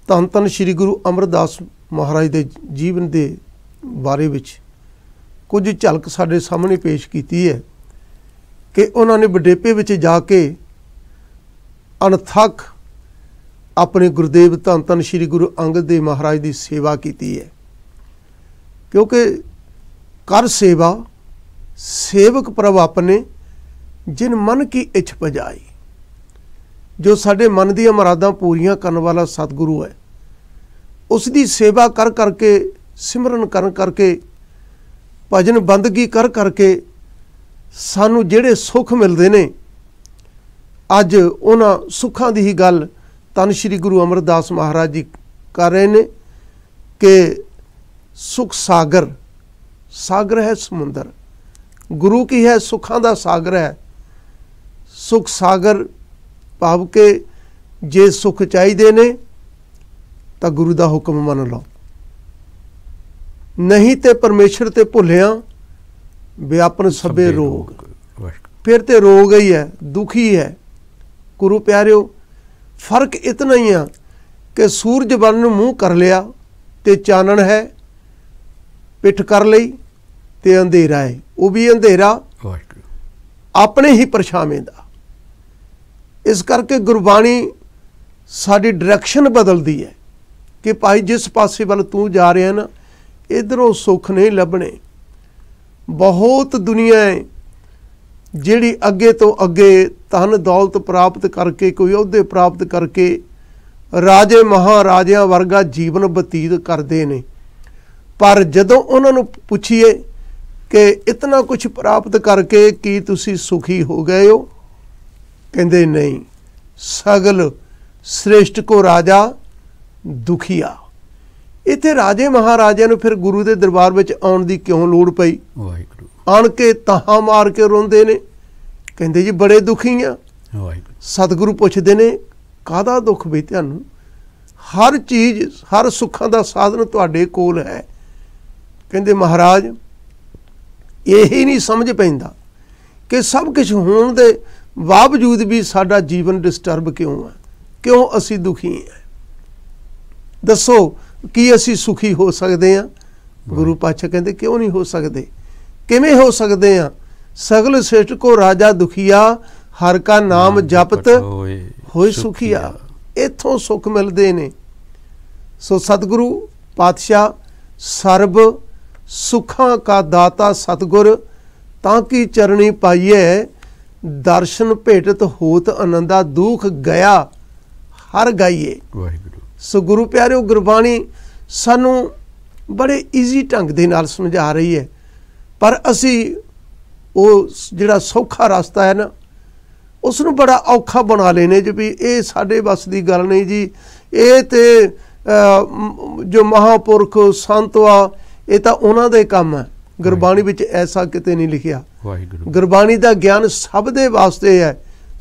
ਤਨ ਤਨ ਸ੍ਰੀ ਗੁਰੂ ਅਮਰਦਾਸ ਮਹਾਰਾਜ ਦੇ ਜੀਵਨ ਦੇ ਬਾਰੇ ਵਿੱਚ ਕੁਝ ਝਲਕ ਸਾਡੇ ਸਾਹਮਣੇ ਪੇਸ਼ ਕੀਤੀ ਹੈ ਕਿ ਉਹਨਾਂ ਨੇ ਵਡੇਪੇ ਵਿੱਚ ਜਾ ਕੇ ਅਨਥਕ ਆਪਣੇ ਗੁਰਦੇਵ ਧੰਨ ਧੰਨ ਸ੍ਰੀ ਗੁਰੂ ਅੰਗਦ ਦੇ ਮਹਾਰਾਜ ਦੀ ਸੇਵਾ ਕੀਤੀ ਹੈ ਕਿਉਂਕਿ ਕਰ ਸੇਵਾ ਸੇਵਕ ਪ੍ਰਭ ਆਪਣੇ ਜਿਨ ਮਨ ਕੀ ਇਛ ਪਜਾਈ ਜੋ ਸਾਡੇ ਮਨ ਦੀਆਂ ਮਰਾਦਾਂ ਪੂਰੀਆਂ ਕਰਨ ਵਾਲਾ ਸਤਿਗੁਰੂ ਹੈ ਉਸ ਦੀ ਸੇਵਾ ਕਰ ਕਰਕੇ ਸਿਮਰਨ ਕਰਨ ਕਰਕੇ ਭਜਨ ਬੰਦਗੀ ਕਰ ਕਰਕੇ ਸਾਨੂੰ ਜਿਹੜੇ ਸੁੱਖ ਮਿਲਦੇ ਨੇ ਅੱਜ ਉਹਨਾਂ ਸੁੱਖਾਂ ਦੀ ਹੀ ਗੱਲ ਤਨ ਸ੍ਰੀ ਗੁਰੂ ਅਮਰਦਾਸ ਮਹਾਰਾਜ ਜੀ ਕਰ ਰਹੇ ਨੇ ਕਿ ਸੁਖ ਸਾਗਰ ਸਾਗਰ ਹੈ ਸਮੁੰਦਰ ਗੁਰੂ ਕੀ ਹੈ ਸੁੱਖਾਂ ਦਾ ਸਾਗਰ ਹੈ ਸੁਖ ਸਾਗਰ ਭਾਵ ਕੇ ਜੇ ਸੁਖ ਚਾਹੀਦੇ ਨੇ ਤਾਂ ਗੁਰੂ ਦਾ ਹੁਕਮ ਮੰਨ ਲਓ ਨਹੀਂ ਤੇ ਪਰਮੇਸ਼ਰ ਤੇ ਭੁੱਲਿਆ ਵਿਆਪਨ ਸਭੇ ਰੋਗ ਫਿਰ ਤੇ ਰੋਗ ਹੀ ਹੈ ਦੁਖੀ ਹੈ ਗੁਰੂ ਪਿਆਰਿਓ ਫਰਕ ਇਤਨਾ ਹੀ ਆ ਕਿ ਸੂਰਜ ਵੱਲ ਨੂੰ ਮੂੰਹ ਕਰ ਲਿਆ ਤੇ ਚਾਨਣ ਹੈ ਪਿੱਠ ਕਰ ਲਈ ਤੇ ਅੰਧੇਰਾ ਹੈ ਉਹ ਵੀ ਅੰਧੇਰਾ ਆਪਣੇ ਹੀ ਪਰਛਾਵੇਂ ਦਾ ਇਸ ਕਰਕੇ ਗੁਰਬਾਣੀ ਸਾਡੀ ਡਾਇਰੈਕਸ਼ਨ ਬਦਲਦੀ ਹੈ ਕਿ ਭਾਈ ਜਿਸ ਪਾਸੇ ਵੱਲ ਤੂੰ ਜਾ ਰਿਹਾ ਨਾ ਇਧਰੋਂ ਸੁੱਖ ਨਹੀਂ ਲੱਭਣੇ ਬਹੁਤ ਦੁਨੀਆ ਹੈ ਜਿਹੜੀ ਅੱਗੇ ਤੋਂ ਅੱਗੇ ਧਨ ਦੌਲਤ ਪ੍ਰਾਪਤ ਕਰਕੇ ਕੋਈ ਅਹੁਦੇ ਪ੍ਰਾਪਤ ਕਰਕੇ ਰਾਜੇ ਮਹਾਰਾਜਿਆਂ ਵਰਗਾ ਜੀਵਨ ਬਤੀਤ ਕਰਦੇ ਨੇ ਪਰ ਜਦੋਂ ਉਹਨਾਂ ਨੂੰ ਪੁੱਛੀਏ ਕਿ ਇਤਨਾ ਕੁਝ ਪ੍ਰਾਪਤ ਕਰਕੇ ਕੀ ਤੁਸੀਂ ਸੁਖੀ ਹੋ ਗਏ ਹੋ ਕਹਿੰਦੇ ਨਹੀਂ ਸਗਲ ਸ੍ਰੇਸ਼ਟ ਕੋ ਰਾਜਾ ਦੁਖੀਆ ਇੱਥੇ ਰਾਜੇ ਮਹਾਰਾਜਿਆਂ ਨੂੰ ਫਿਰ ਗੁਰੂ ਦੇ ਦਰਬਾਰ ਵਿੱਚ ਆਉਣ ਦੀ ਕਿਉਂ ਲੋੜ ਪਈ ਵਾਹਿਗੁਰੂ ਆਣ ਕੇ ਤਾਹਾ ਮਾਰ ਕੇ ਰੋਂਦੇ ਨੇ ਕਹਿੰਦੇ ਜੀ ਬੜੇ ਦੁਖੀ ਆ ਵਾਹਿਗੁਰੂ ਸਤਿਗੁਰੂ ਪੁੱਛਦੇ ਨੇ ਕਾਹਦਾ ਦੁੱਖ ਵੀ ਤੁਹਾਨੂੰ ਹਰ ਚੀਜ਼ ਹਰ ਸੁੱਖਾਂ ਦਾ ਸਾਧਨ ਤੁਹਾਡੇ ਕੋਲ ਹੈ ਕਹਿੰਦੇ ਮਹਾਰਾਜ ਇਹੀ ਨਹੀਂ ਸਮਝ ਪੈਂਦਾ ਕਿ ਸਭ ਕੁਝ ਹੋਣ ਦੇ ਬਾਵਜੂਦ ਵੀ ਸਾਡਾ ਜੀਵਨ ਡਿਸਟਰਬ ਕਿਉਂ ਆ ਕਿਉਂ ਅਸੀਂ ਦੁਖੀ ਆ ਦੱਸੋ ਕੀ ਅਸੀਂ ਸੁਖੀ ਹੋ ਸਕਦੇ ਆ ਗੁਰੂ ਪਾਤਸ਼ਾਹ ਕਹਿੰਦੇ ਕਿਉਂ ਨਹੀਂ ਹੋ ਸਕਦੇ ਕਿਵੇਂ ਹੋ ਸਕਦੇ ਆ ਸਗਲ ਸਿਸ਼ਟ ਕੋ ਰਾਜਾ ਦੁਖੀਆ ਹਰ ਕਾ ਨਾਮ ਜਪਤ ਹੋਏ ਸੁਖੀਆ ਇਥੋਂ ਸੁਖ ਮਿਲਦੇ ਨੇ ਸੋ ਸਤਿਗੁਰੂ ਪਾਤਸ਼ਾਹ ਸਰਬ ਸੁਖਾਂ ਕਾ ਦਾਤਾ ਸਤਿਗੁਰ ਤਾਂ ਕੀ ਚਰਣੀ ਪਾਈਏ ਦਰਸ਼ਨ ਭੇਟਤ ਹੋਤ ਆਨੰਦਾ ਦੁਖ ਗਿਆ ਹਰ ਗਾਈਏ ਵਾਹਿਗੁਰੂ ਸੋ ਗੁਰੂ ਪਿਆਰਿਓ ਗੁਰਬਾਣੀ ਸਾਨੂੰ ਬੜੇ ਈਜ਼ੀ ਢੰਗ ਦੇ ਨਾਲ ਸਮਝਾ ਰਹੀ ਹੈ ਪਰ ਅਸੀਂ ਉਹ ਜਿਹੜਾ ਸੌਖਾ ਰਸਤਾ ਹੈ ਨਾ ਉਸ ਨੂੰ ਬੜਾ ਔਖਾ ਬਣਾ ਲੈਨੇ ਜੀ ਵੀ ਇਹ ਸਾਡੇ ਬਸ ਦੀ ਗੱਲ ਨਹੀਂ ਜੀ ਇਹ ਤੇ ਜੋ ਮਹਾਪੁਰਖ ਸੰਤਵਾ ਇਹ ਤਾਂ ਉਹਨਾਂ ਦੇ ਕੰਮ ਹੈ ਗੁਰਬਾਣੀ ਵਿੱਚ ਐਸਾ ਕਿਤੇ ਨਹੀਂ ਲਿਖਿਆ ਵਾਹਿਗੁਰੂ ਗੁਰਬਾਣੀ ਦਾ ਗਿਆਨ ਸਭ ਦੇ ਵਾਸਤੇ ਹੈ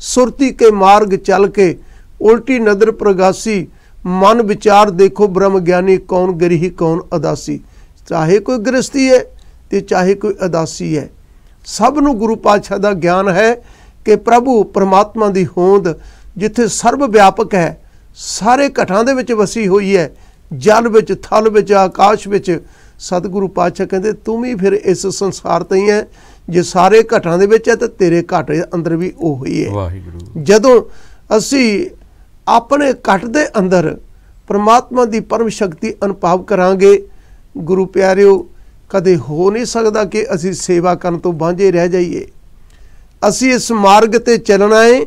ਸੁਰਤੀ ਕੇ ਮਾਰਗ ਚੱਲ ਕੇ ਉਲਟੀ ਨਦਰ ਪ੍ਰਗਾਸੀ ਮਨ ਵਿਚਾਰ ਦੇਖੋ ਬ੍ਰਹਮ ਗਿਆਨੀ ਕੌਣ ਗ੍ਰਹੀ ਕੌਣ ਅਦਾਸੀ ਚਾਹੇ ਕੋਈ ਗ੍ਰਸਤੀ ਹੈ ਤੇ ਚਾਹੇ ਕੋਈ ਅਦਾਸੀ ਹੈ ਸਭ ਨੂੰ ਗੁਰੂ ਪਾਤਸ਼ਾਹ ਦਾ ਗਿਆਨ ਹੈ ਕਿ ਪ੍ਰਭੂ ਪਰਮਾਤਮਾ ਦੀ ਹੋਂਦ ਜਿੱਥੇ ਸਰਬ ਵਿਆਪਕ ਹੈ ਸਾਰੇ ਘਟਾਂ ਦੇ ਵਿੱਚ ਵਸੀ ਹੋਈ ਹੈ ਜਲ ਵਿੱਚ ਥਲ ਵਿੱਚ ਆਕਾਸ਼ ਵਿੱਚ ਸਤਿਗੁਰੂ ਪਾਤਸ਼ਾਹ ਕਹਿੰਦੇ ਤੂੰ ਵੀ ਫਿਰ ਇਸ ਸੰਸਾਰ ਤੇ ਹੀ ਹੈ ਜੇ ਸਾਰੇ ਘਟਾਂ ਦੇ ਵਿੱਚ ਹੈ ਤਾਂ ਤੇਰੇ ਘਟ ਅੰਦਰ ਵੀ ਉਹ ਹੀ ਹੈ ਵਾਹਿਗੁਰੂ ਜਦੋਂ ਅਸੀਂ ਆਪਣੇ ਘਟ ਦੇ ਅੰਦਰ ਪ੍ਰਮਾਤਮਾ ਦੀ ਪਰਮ ਸ਼ਕਤੀ ਅਨੁਭਵ ਕਰਾਂਗੇ ਗੁਰੂ ਪਿਆਰਿਓ ਕਦੇ ਹੋ ਨਹੀਂ ਸਕਦਾ ਕਿ ਅਸੀਂ ਸੇਵਾ ਕਰਨ ਤੋਂ ਬਾਂਝੇ ਰਹਿ ਜਾਈਏ ਅਸੀਂ ਇਸ ਮਾਰਗ ਤੇ ਚੱਲਣਾ ਹੈ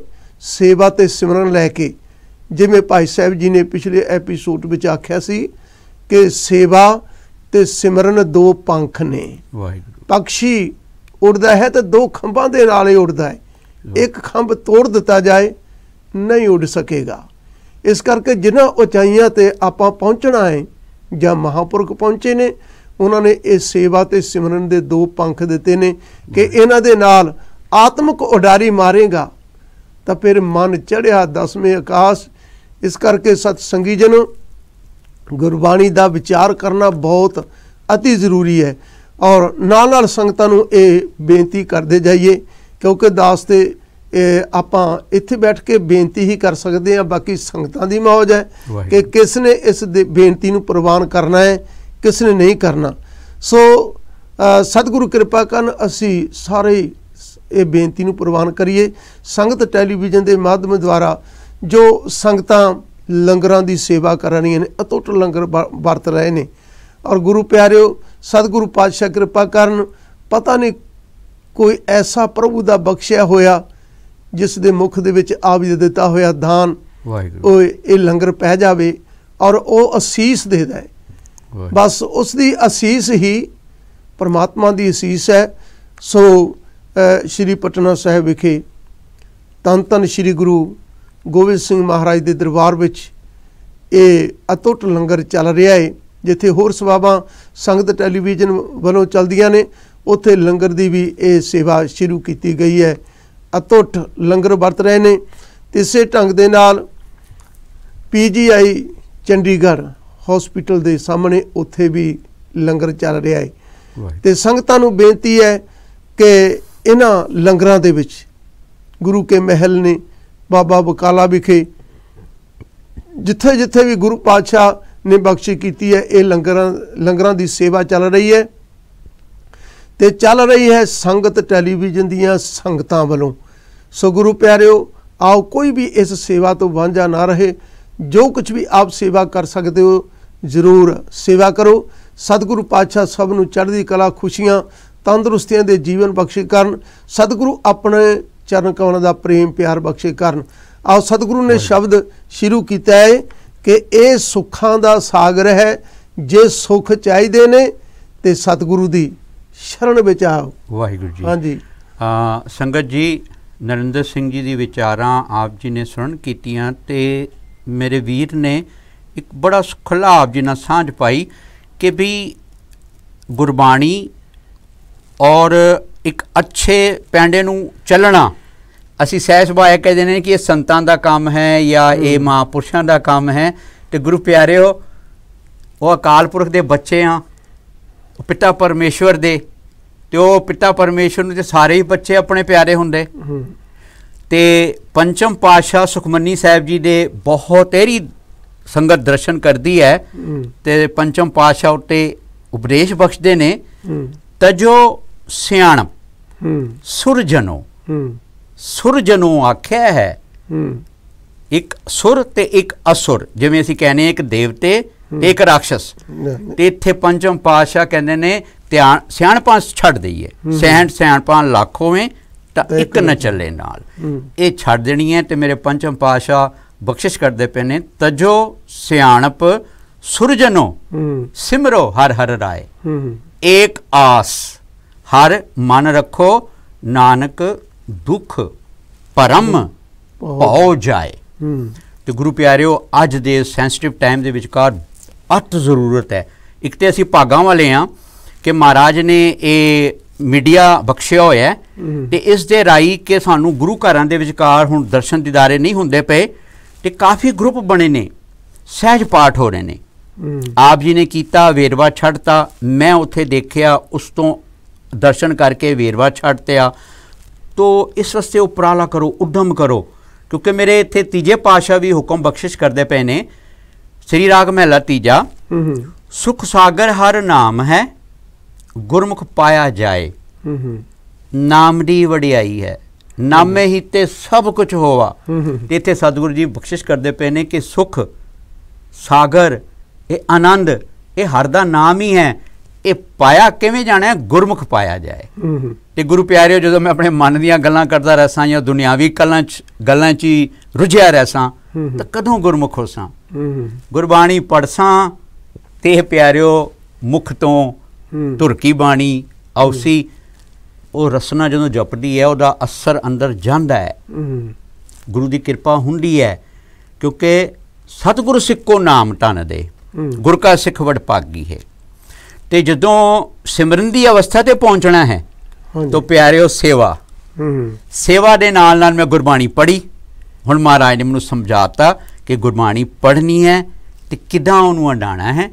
ਸੇਵਾ ਤੇ ਸਿਮਰਨ ਲੈ ਕੇ ਜਿਵੇਂ ਭਾਈ ਸਾਹਿਬ ਜੀ ਨੇ ਪਿਛਲੇ ਐਪੀਸੋਡ ਵਿੱਚ ਆਖਿਆ ਸੀ ਕਿ ਸੇਵਾ ਤੇ ਸਿਮਰਨ ਦੋ ਪੰਖ ਨੇ ਵਾਹਿਗੁਰੂ ਪੰਛੀ ਉੜਦਾ ਹੈ ਤੇ ਦੋ ਖੰਭਾਂ ਦੇ ਨਾਲ ਹੀ ਉੜਦਾ ਹੈ ਇੱਕ ਖੰਭ ਤੋੜ ਦਿੱਤਾ ਜਾਏ ਨਹੀਂ ਉੱਡ ਸਕੇਗਾ ਇਸ ਕਰਕੇ ਜਿਨ੍ਹਾਂ ਉਚਾਈਆਂ ਤੇ ਆਪਾਂ ਪਹੁੰਚਣਾ ਹੈ ਜਾਂ ਮਹਾਪੁਰਖ ਪਹੁੰਚੇ ਨੇ ਉਹਨਾਂ ਨੇ ਇਹ ਸੇਵਾ ਤੇ ਸਿਮਰਨ ਦੇ ਦੋ ਪੰਖ ਦਿੱਤੇ ਨੇ ਕਿ ਇਹਨਾਂ ਦੇ ਨਾਲ ਆਤਮਿਕ ਉਡਾਰੀ ਮਾਰੇਗਾ ਤਾਂ ਫਿਰ ਮਨ ਚੜਿਆ ਦਸਵੇਂ ਆਕਾਸ਼ ਇਸ ਕਰਕੇ ਸਤ ਸੰਗੀ ਜਨ ਗੁਰਬਾਣੀ ਦਾ ਵਿਚਾਰ ਕਰਨਾ ਬਹੁਤ ਅਤੀ ਜ਼ਰੂਰੀ ਹੈ ਔਰ ਨਾਲ ਨਾਲ ਸੰਗਤਾਂ ਨੂੰ ਇਹ ਬੇਨਤੀ ਕਰਦੇ ਜਾਈਏ ਕਿਉਂਕਿ ਦਾਸ ਤੇ ਆਪਾਂ ਇੱਥੇ ਬੈਠ ਕੇ ਬੇਨਤੀ ਹੀ ਕਰ ਸਕਦੇ ਆ ਬਾਕੀ ਸੰਗਤਾਂ ਦੀ ਮੌਜ ਹੈ ਕਿ ਕਿਸ ਨੇ ਇਸ ਬੇਨਤੀ ਨੂੰ ਪ੍ਰਵਾਨ ਕਰਨਾ ਹੈ ਕਿਸ ਨੇ ਨਹੀਂ ਕਰਨਾ ਸੋ ਸਤਿਗੁਰੂ ਕਿਰਪਾ ਕਰਨ ਅਸੀਂ ਸਾਰੇ ਇਹ ਬੇਨਤੀ ਨੂੰ ਪ੍ਰਵਾਨ ਕਰੀਏ ਸੰਗਤ ਟੈਲੀਵਿਜ਼ਨ ਦੇ ਮਾਧਮ ਦੁਆਰਾ ਜੋ ਸੰਗਤਾਂ ਲੰਗਰਾਂ ਦੀ ਸੇਵਾ ਕਰ ਰਹੀਆਂ ਨੇ ਅਟੁੱਟ ਲੰਗਰ ਵਰਤ ਰਹੇ ਨੇ ਔਰ ਗੁਰੂ ਪਿਆਰਿਓ ਸਤਿਗੁਰੂ ਪਾਤਸ਼ਾਹ ਕਿਰਪਾ ਕਰਨ ਪਤਾ ਨਹੀਂ ਕੋਈ ਐਸਾ ਪ੍ਰਭੂ ਦਾ ਬਖਸ਼ਿਆ ਹੋਇਆ ਜਿਸ ਦੇ ਮੁਖ ਦੇ ਵਿੱਚ ਆਪ ਜੀ ਦਿੱਤਾ ਹੋਇਆ ਦਾਨ ਵਾਹਿਗੁਰੂ ਉਹ ਇਹ ਲੰਗਰ ਪੈ ਜਾਵੇ ਔਰ ਉਹ ਅਸੀਸ ਦੇ ਦੇ ਬਸ ਉਸ ਦੀ ਅਸੀਸ ਹੀ ਪਰਮਾਤਮਾ ਦੀ ਅਸੀਸ ਹੈ ਸੋ ਸ਼੍ਰੀ ਪਟਨਾ ਸਾਹਿਬ ਵਿਖੇ ਤਨ ਤਨ ਸ਼੍ਰੀ ਗੁਰੂ ਗੋਬਿੰਦ ਸਿੰਘ ਮਹਾਰਾਜ ਦੇ ਦਰਬਾਰ ਵਿੱਚ ਇਹ ਅਟੁੱਟ ਲੰਗਰ ਚੱਲ ਰਿਹਾ ਹੈ ਜਿੱਥੇ ਹੋਰ ਸਵਾਬਾਂ ਸੰਗਤ ਟੈਲੀਵਿਜ਼ਨ ਵੱਲੋਂ ਚੱਲਦੀਆਂ ਨੇ ਉੱਥੇ ਲੰਗਰ ਦੀ ਵੀ ਇਹ ਸੇਵਾ ਸ਼ੁਰੂ ਕੀਤੀ ਗਈ ਹੈ ਅਤੁੱਟ ਲੰਗਰ ਵਰਤ ਰਹੇ ਨੇ ਇਸੇ ਢੰਗ ਦੇ ਨਾਲ ਪੀਜੀਆਈ ਚੰਡੀਗੜ੍ਹ ਹਸਪੀਟਲ ਦੇ ਸਾਹਮਣੇ ਉੱਥੇ ਵੀ ਲੰਗਰ ਚੱਲ ਰਿਹਾ ਹੈ ਤੇ ਸੰਗਤਾਂ ਨੂੰ ਬੇਨਤੀ ਹੈ ਕਿ ਇਹਨਾਂ ਲੰਗਰਾਂ ਦੇ ਵਿੱਚ ਗੁਰੂ ਕੇ ਮਹਿਲ ਨੇ ਬਾਬਾ ਬਕਾਲਾ ਵਿਖੇ ਜਿੱਥੇ ਜਿੱਥੇ ਵੀ ਗੁਰੂ ਪਾਤਸ਼ਾਹ ਨੇ ਬਖਸ਼ੀ ਕੀਤੀ ਹੈ ਇਹ ਲੰਗਰਾਂ ਲੰਗਰਾਂ ਦੀ ਸੇਵਾ ਚੱਲ ਰਹੀ ਹੈ ਤੇ ਚੱਲ ਰਹੀ ਹੈ ਸੰਗਤ ਟੈਲੀਵਿਜ਼ਨ ਦੀਆਂ ਸੰਗਤਾਂ ਵੱਲੋਂ ਸੋ ਗੁਰੂ ਪਿਆਰਿਓ ਆਓ ਕੋਈ ਵੀ ਇਸ ਸੇਵਾ ਤੋਂ ਵਾਂਝਾ ਨਾ ਰਹੇ ਜੋ ਕੁਝ ਵੀ ਆਪ ਸੇਵਾ ਕਰ ਸਕਦੇ ਹੋ ਜ਼ਰੂਰ ਸੇਵਾ ਕਰੋ ਸਤਿਗੁਰੂ ਪਾਤਸ਼ਾਹ ਸਭ ਨੂੰ ਚੜ੍ਹਦੀ ਕਲਾ ਖੁਸ਼ੀਆਂ ਤੰਦਰੁਸਤੀਆਂ ਦੇ ਜੀਵਨ ਬਖਸ਼ੇ ਕਰਨ ਸਤਿਗੁਰੂ ਆਪਣੇ ਚਰਨ ਕਮਲਾਂ ਦਾ ਪ੍ਰੇਮ ਪਿਆਰ ਬਖਸ਼ੇ ਕਰਨ ਆਓ ਸਤਿਗੁਰੂ ਨੇ ਸ਼ਬਦ ਸ਼ੁਰੂ ਕੀਤਾ ਹੈ ਕਿ ਇਹ ਸੁੱਖਾਂ ਦਾ ਸਾਗਰ ਹੈ ਜੇ ਸੁੱਖ ਚਾਹੀਦੇ ਨੇ ਤੇ ਸਤਿਗੁਰੂ ਦੀ ਸ਼ਰਨ ਵਿੱਚ ਆਓ ਵਾਹਿਗੁਰੂ ਜੀ ਹਾਂਜੀ ਆ ਸੰਗਤ ਜੀ ਨਰਿੰਦਰ ਸਿੰਘ ਜੀ ਦੀ ਵਿਚਾਰਾਂ ਆਪ ਜੀ ਨੇ ਸੁਣਨ ਕੀਤੀਆਂ ਤੇ ਮੇਰੇ ਵੀਰ ਨੇ ਇੱਕ ਬੜਾ ਸੁਖਲਾ ਆਪ ਜੀ ਨਾਲ ਸਾਂਝ ਪਾਈ ਕਿ ਵੀ ਗੁਰਬਾਣੀ ਔਰ ਇੱਕ ਅੱਛੇ ਪੈਂਡੇ ਨੂੰ ਚੱਲਣਾ ਅਸੀਂ ਇਹ ਕਹਿੰਦੇ ਨੇ ਕਿ ਇਹ ਸੰਤਾਂ ਦਾ ਕੰਮ ਹੈ ਜਾਂ ਇਹ ਮਹਾਪੁਰਸ਼ਾਂ ਦਾ ਕੰਮ ਹੈ ਤੇ ਗੁਰੂ ਪਿਆਰਿਓ ਉਹ ਅਕਾਲ ਪੁਰਖ ਦੇ ਬੱਚੇ ਆ ਪਿਤਾ ਪਰਮੇਸ਼ਵਰ ਦੇ ਤੇ ਉਹ ਪਿਤਾ ਪਰਮੇਸ਼ਰ ਨੂੰ ਤੇ ਸਾਰੇ ਹੀ ਬੱਚੇ ਆਪਣੇ ਪਿਆਰੇ ਹੁੰਦੇ ਤੇ ਪੰਚਮ ਪਾਸ਼ਾ ਸੁਖਮਨੀ ਸਾਹਿਬ ਜੀ ਦੇ ਬਹੁਤ ਤੇਰੀ ਸੰਗਤ ਦਰਸ਼ਨ ਕਰਦੀ ਹੈ ਤੇ ਪੰਚਮ ਪਾਸ਼ਾ ਉਤੇ ਉਪਦੇਸ਼ ਬਖਸ਼ਦੇ ਨੇ ਤਜੋ ਸਿਆਣ ਸੁਰਜਨੋ ਸੁਰਜਨੋ ਆਖਿਆ ਹੈ ਇੱਕ ਸੁਰ ਤੇ ਇੱਕ ਅਸੁਰ ਜਿਵੇਂ ਅਸੀਂ ਕਹਿੰਦੇ ਇੱਕ ਦੇਵਤੇ ਇੱਕ ਰਾਖਸ਼ਸ ਤੇ ਇੱਥੇ ਪੰਚਮ ਪਾਸ਼ਾ ਕਹਿੰਦੇ ਨੇ ਧਿਆਨ ਸਿਆਣਪਾਂ ਛੱਡ ਦਈਏ ਸਹਿਣ ਸਿਆਣਪਾਂ ਲੱਖ ਹੋਵੇਂ ਤਾਂ ਇੱਕ ਨਾ ਚੱਲੇ ਨਾਲ ਇਹ ਛੱਡ ਦੇਣੀ ਹੈ ਤੇ ਮੇਰੇ ਪੰਚਮ ਪਾਸ਼ਾ ਬਖਸ਼ਿਸ਼ ਕਰਦੇ ਪਏ ਨੇ ਤਜੋ ਸਿਆਣਪ ਸੁਰਜਨੋ ਸਿਮਰੋ ਹਰ ਹਰ ਰਾਏ ਇੱਕ ਆਸ ਹਰ ਮਨ ਰੱਖੋ ਨਾਨਕ ਦੁਖ ਪਰਮ ਹੋ ਜਾਏ ਤੇ ਗੁਰੂ ਪਿਆਰਿਓ ਅੱਜ ਦੇ ਸੈਂਸਿਟਿਵ ਟਾਈਮ ਦੇ ਵਿਚਕਾਰ ਅਤ ਜ਼ਰੂਰਤ ਹੈ ਇੱਕ ਤੇ ਅਸੀਂ ਭਾਗਾ ਵਾਲੇ ਆ ਕਿ ਮਹਾਰਾਜ ਨੇ ਇਹ ਮੀਡੀਆ ਬਖਸ਼ਿਆ ਹੋਇਆ ਤੇ ਇਸ ਦੇ ਰਾਈ ਕਿ ਸਾਨੂੰ ਗੁਰੂ ਘਰਾਂ ਦੇ ਵਿਚਕਾਰ ਹੁਣ ਦਰਸ਼ਨ ਦਿਦਾਰੇ ਨਹੀਂ ਹੁੰਦੇ ਪਏ ਤੇ ਕਾਫੀ ਗਰੁੱਪ ਬਣੇ ਨੇ ਸਹਿਜ ਪਾਠ ਹੋ ਰਹੇ ਨੇ ਆਪ ਜੀ ਨੇ ਕੀਤਾ ਵੇਰਵਾ ਛੱਡਤਾ ਮੈਂ ਉੱਥੇ ਦੇਖਿਆ ਉਸ ਤੋਂ ਦਰਸ਼ਨ ਕਰਕੇ ਵੇਰਵਾ ਛੱਡਤਿਆ ਤੋ ਇਸ ਵਾਸਤੇ ਉਪਰਾਲਾ ਕਰੋ ਉਦਮ ਕਰੋ ਕਿਉਂਕਿ ਮੇਰੇ ਇੱਥੇ ਤੀਜੇ ਪਾਸ਼ਾ ਵੀ ਹੁਕਮ ਬਖਸ਼ਿਸ਼ ਕਰਦੇ ਪਏ ਨੇ ਸ੍ਰੀ ਰਾਗ ਮਹਿਲਾ ਤੀਜਾ ਸੁਖ ਸਾਗਰ ਹਰ ਨਾਮ ਹੈ ਗੁਰਮੁਖ ਪਾਇਆ ਜਾਏ ਨਾਮ ਦੀ ਵਡਿਆਈ ਹੈ ਨਾਮੇ ਹੀ ਤੇ ਸਭ ਕੁਝ ਹੋਵਾ ਤੇ ਇੱਥੇ ਸਤਿਗੁਰੂ ਜੀ ਬਖਸ਼ਿਸ਼ ਕਰਦੇ ਪਏ ਨੇ ਕਿ ਸੁਖ ਸਾਗਰ ਇਹ ਆਨੰਦ ਇਹ ਹਰ ਦਾ ਨਾਮ ਹੀ ਹੈ ਇਹ ਪਾਇਆ ਕਿਵੇਂ ਜਾਣਾ ਗੁਰਮੁਖ ਪਾਇਆ ਜਾਏ ਤੇ ਗੁਰੂ ਪਿਆਰਿਓ ਜਦੋਂ ਮੈਂ ਆਪਣੇ ਮਨ ਦੀਆਂ ਗੱਲਾਂ ਕਰਦਾ ਰਸਾਂ ਜਾਂ ਦੁਨਿਆਵੀ ਕਲਾਂ ਚ ਗੱਲਾਂ ਚ ਰੁਝਿਆ ਰਸਾਂ ਤਾਂ ਕਦੋਂ ਗੁਰਮੁਖ ਹੋਸਾਂ ਗੁਰਬਾਣੀ ਪੜਸਾਂ ਤੇ ਪਿਆਰਿਓ ਮੁਖ ਤੋਂ ਧੁਰਕੀ ਬਾਣੀ ਔਸੀ ਉਹ ਰਸਨਾ ਜਦੋਂ ਜਪਦੀ ਹੈ ਉਹਦਾ ਅਸਰ ਅੰਦਰ ਜਾਂਦਾ ਹੈ ਗੁਰੂ ਦੀ ਕਿਰਪਾ ਹੁੰਦੀ ਹੈ ਕਿਉਂਕਿ ਸਤਿਗੁਰ ਸਿੱਖੋ ਨਾਮ ਤਨ ਦੇ ਗੁਰ ਕਾ ਸਿੱਖ ਵਡ ਪਾਗੀ ਹੈ ਤੇ ਜਦੋਂ ਸਿਮਰਨ ਦੀ ਅਵਸਥਾ ਤੇ ਪਹੁੰਚਣਾ ਹੈ ਤਾਂ ਪਿਆਰਿਓ ਸੇਵਾ ਸੇਵਾ ਦੇ ਨਾਲ ਨਾਲ ਮੈਂ ਗੁਰਬਾਣੀ ਪੜ੍ਹੀ ਹੁਣ ਮਹਾਰਾਜ ਨੇ ਮੈਨੂੰ ਸਮਝਾਤਾ ਕਿ ਗੁਰਬਾਣੀ ਪੜ੍ਹਨੀ ਹੈ ਤੇ ਕਿਦਾਂ ਉਹਨੂੰ ਅਡਾਣਾ ਹੈ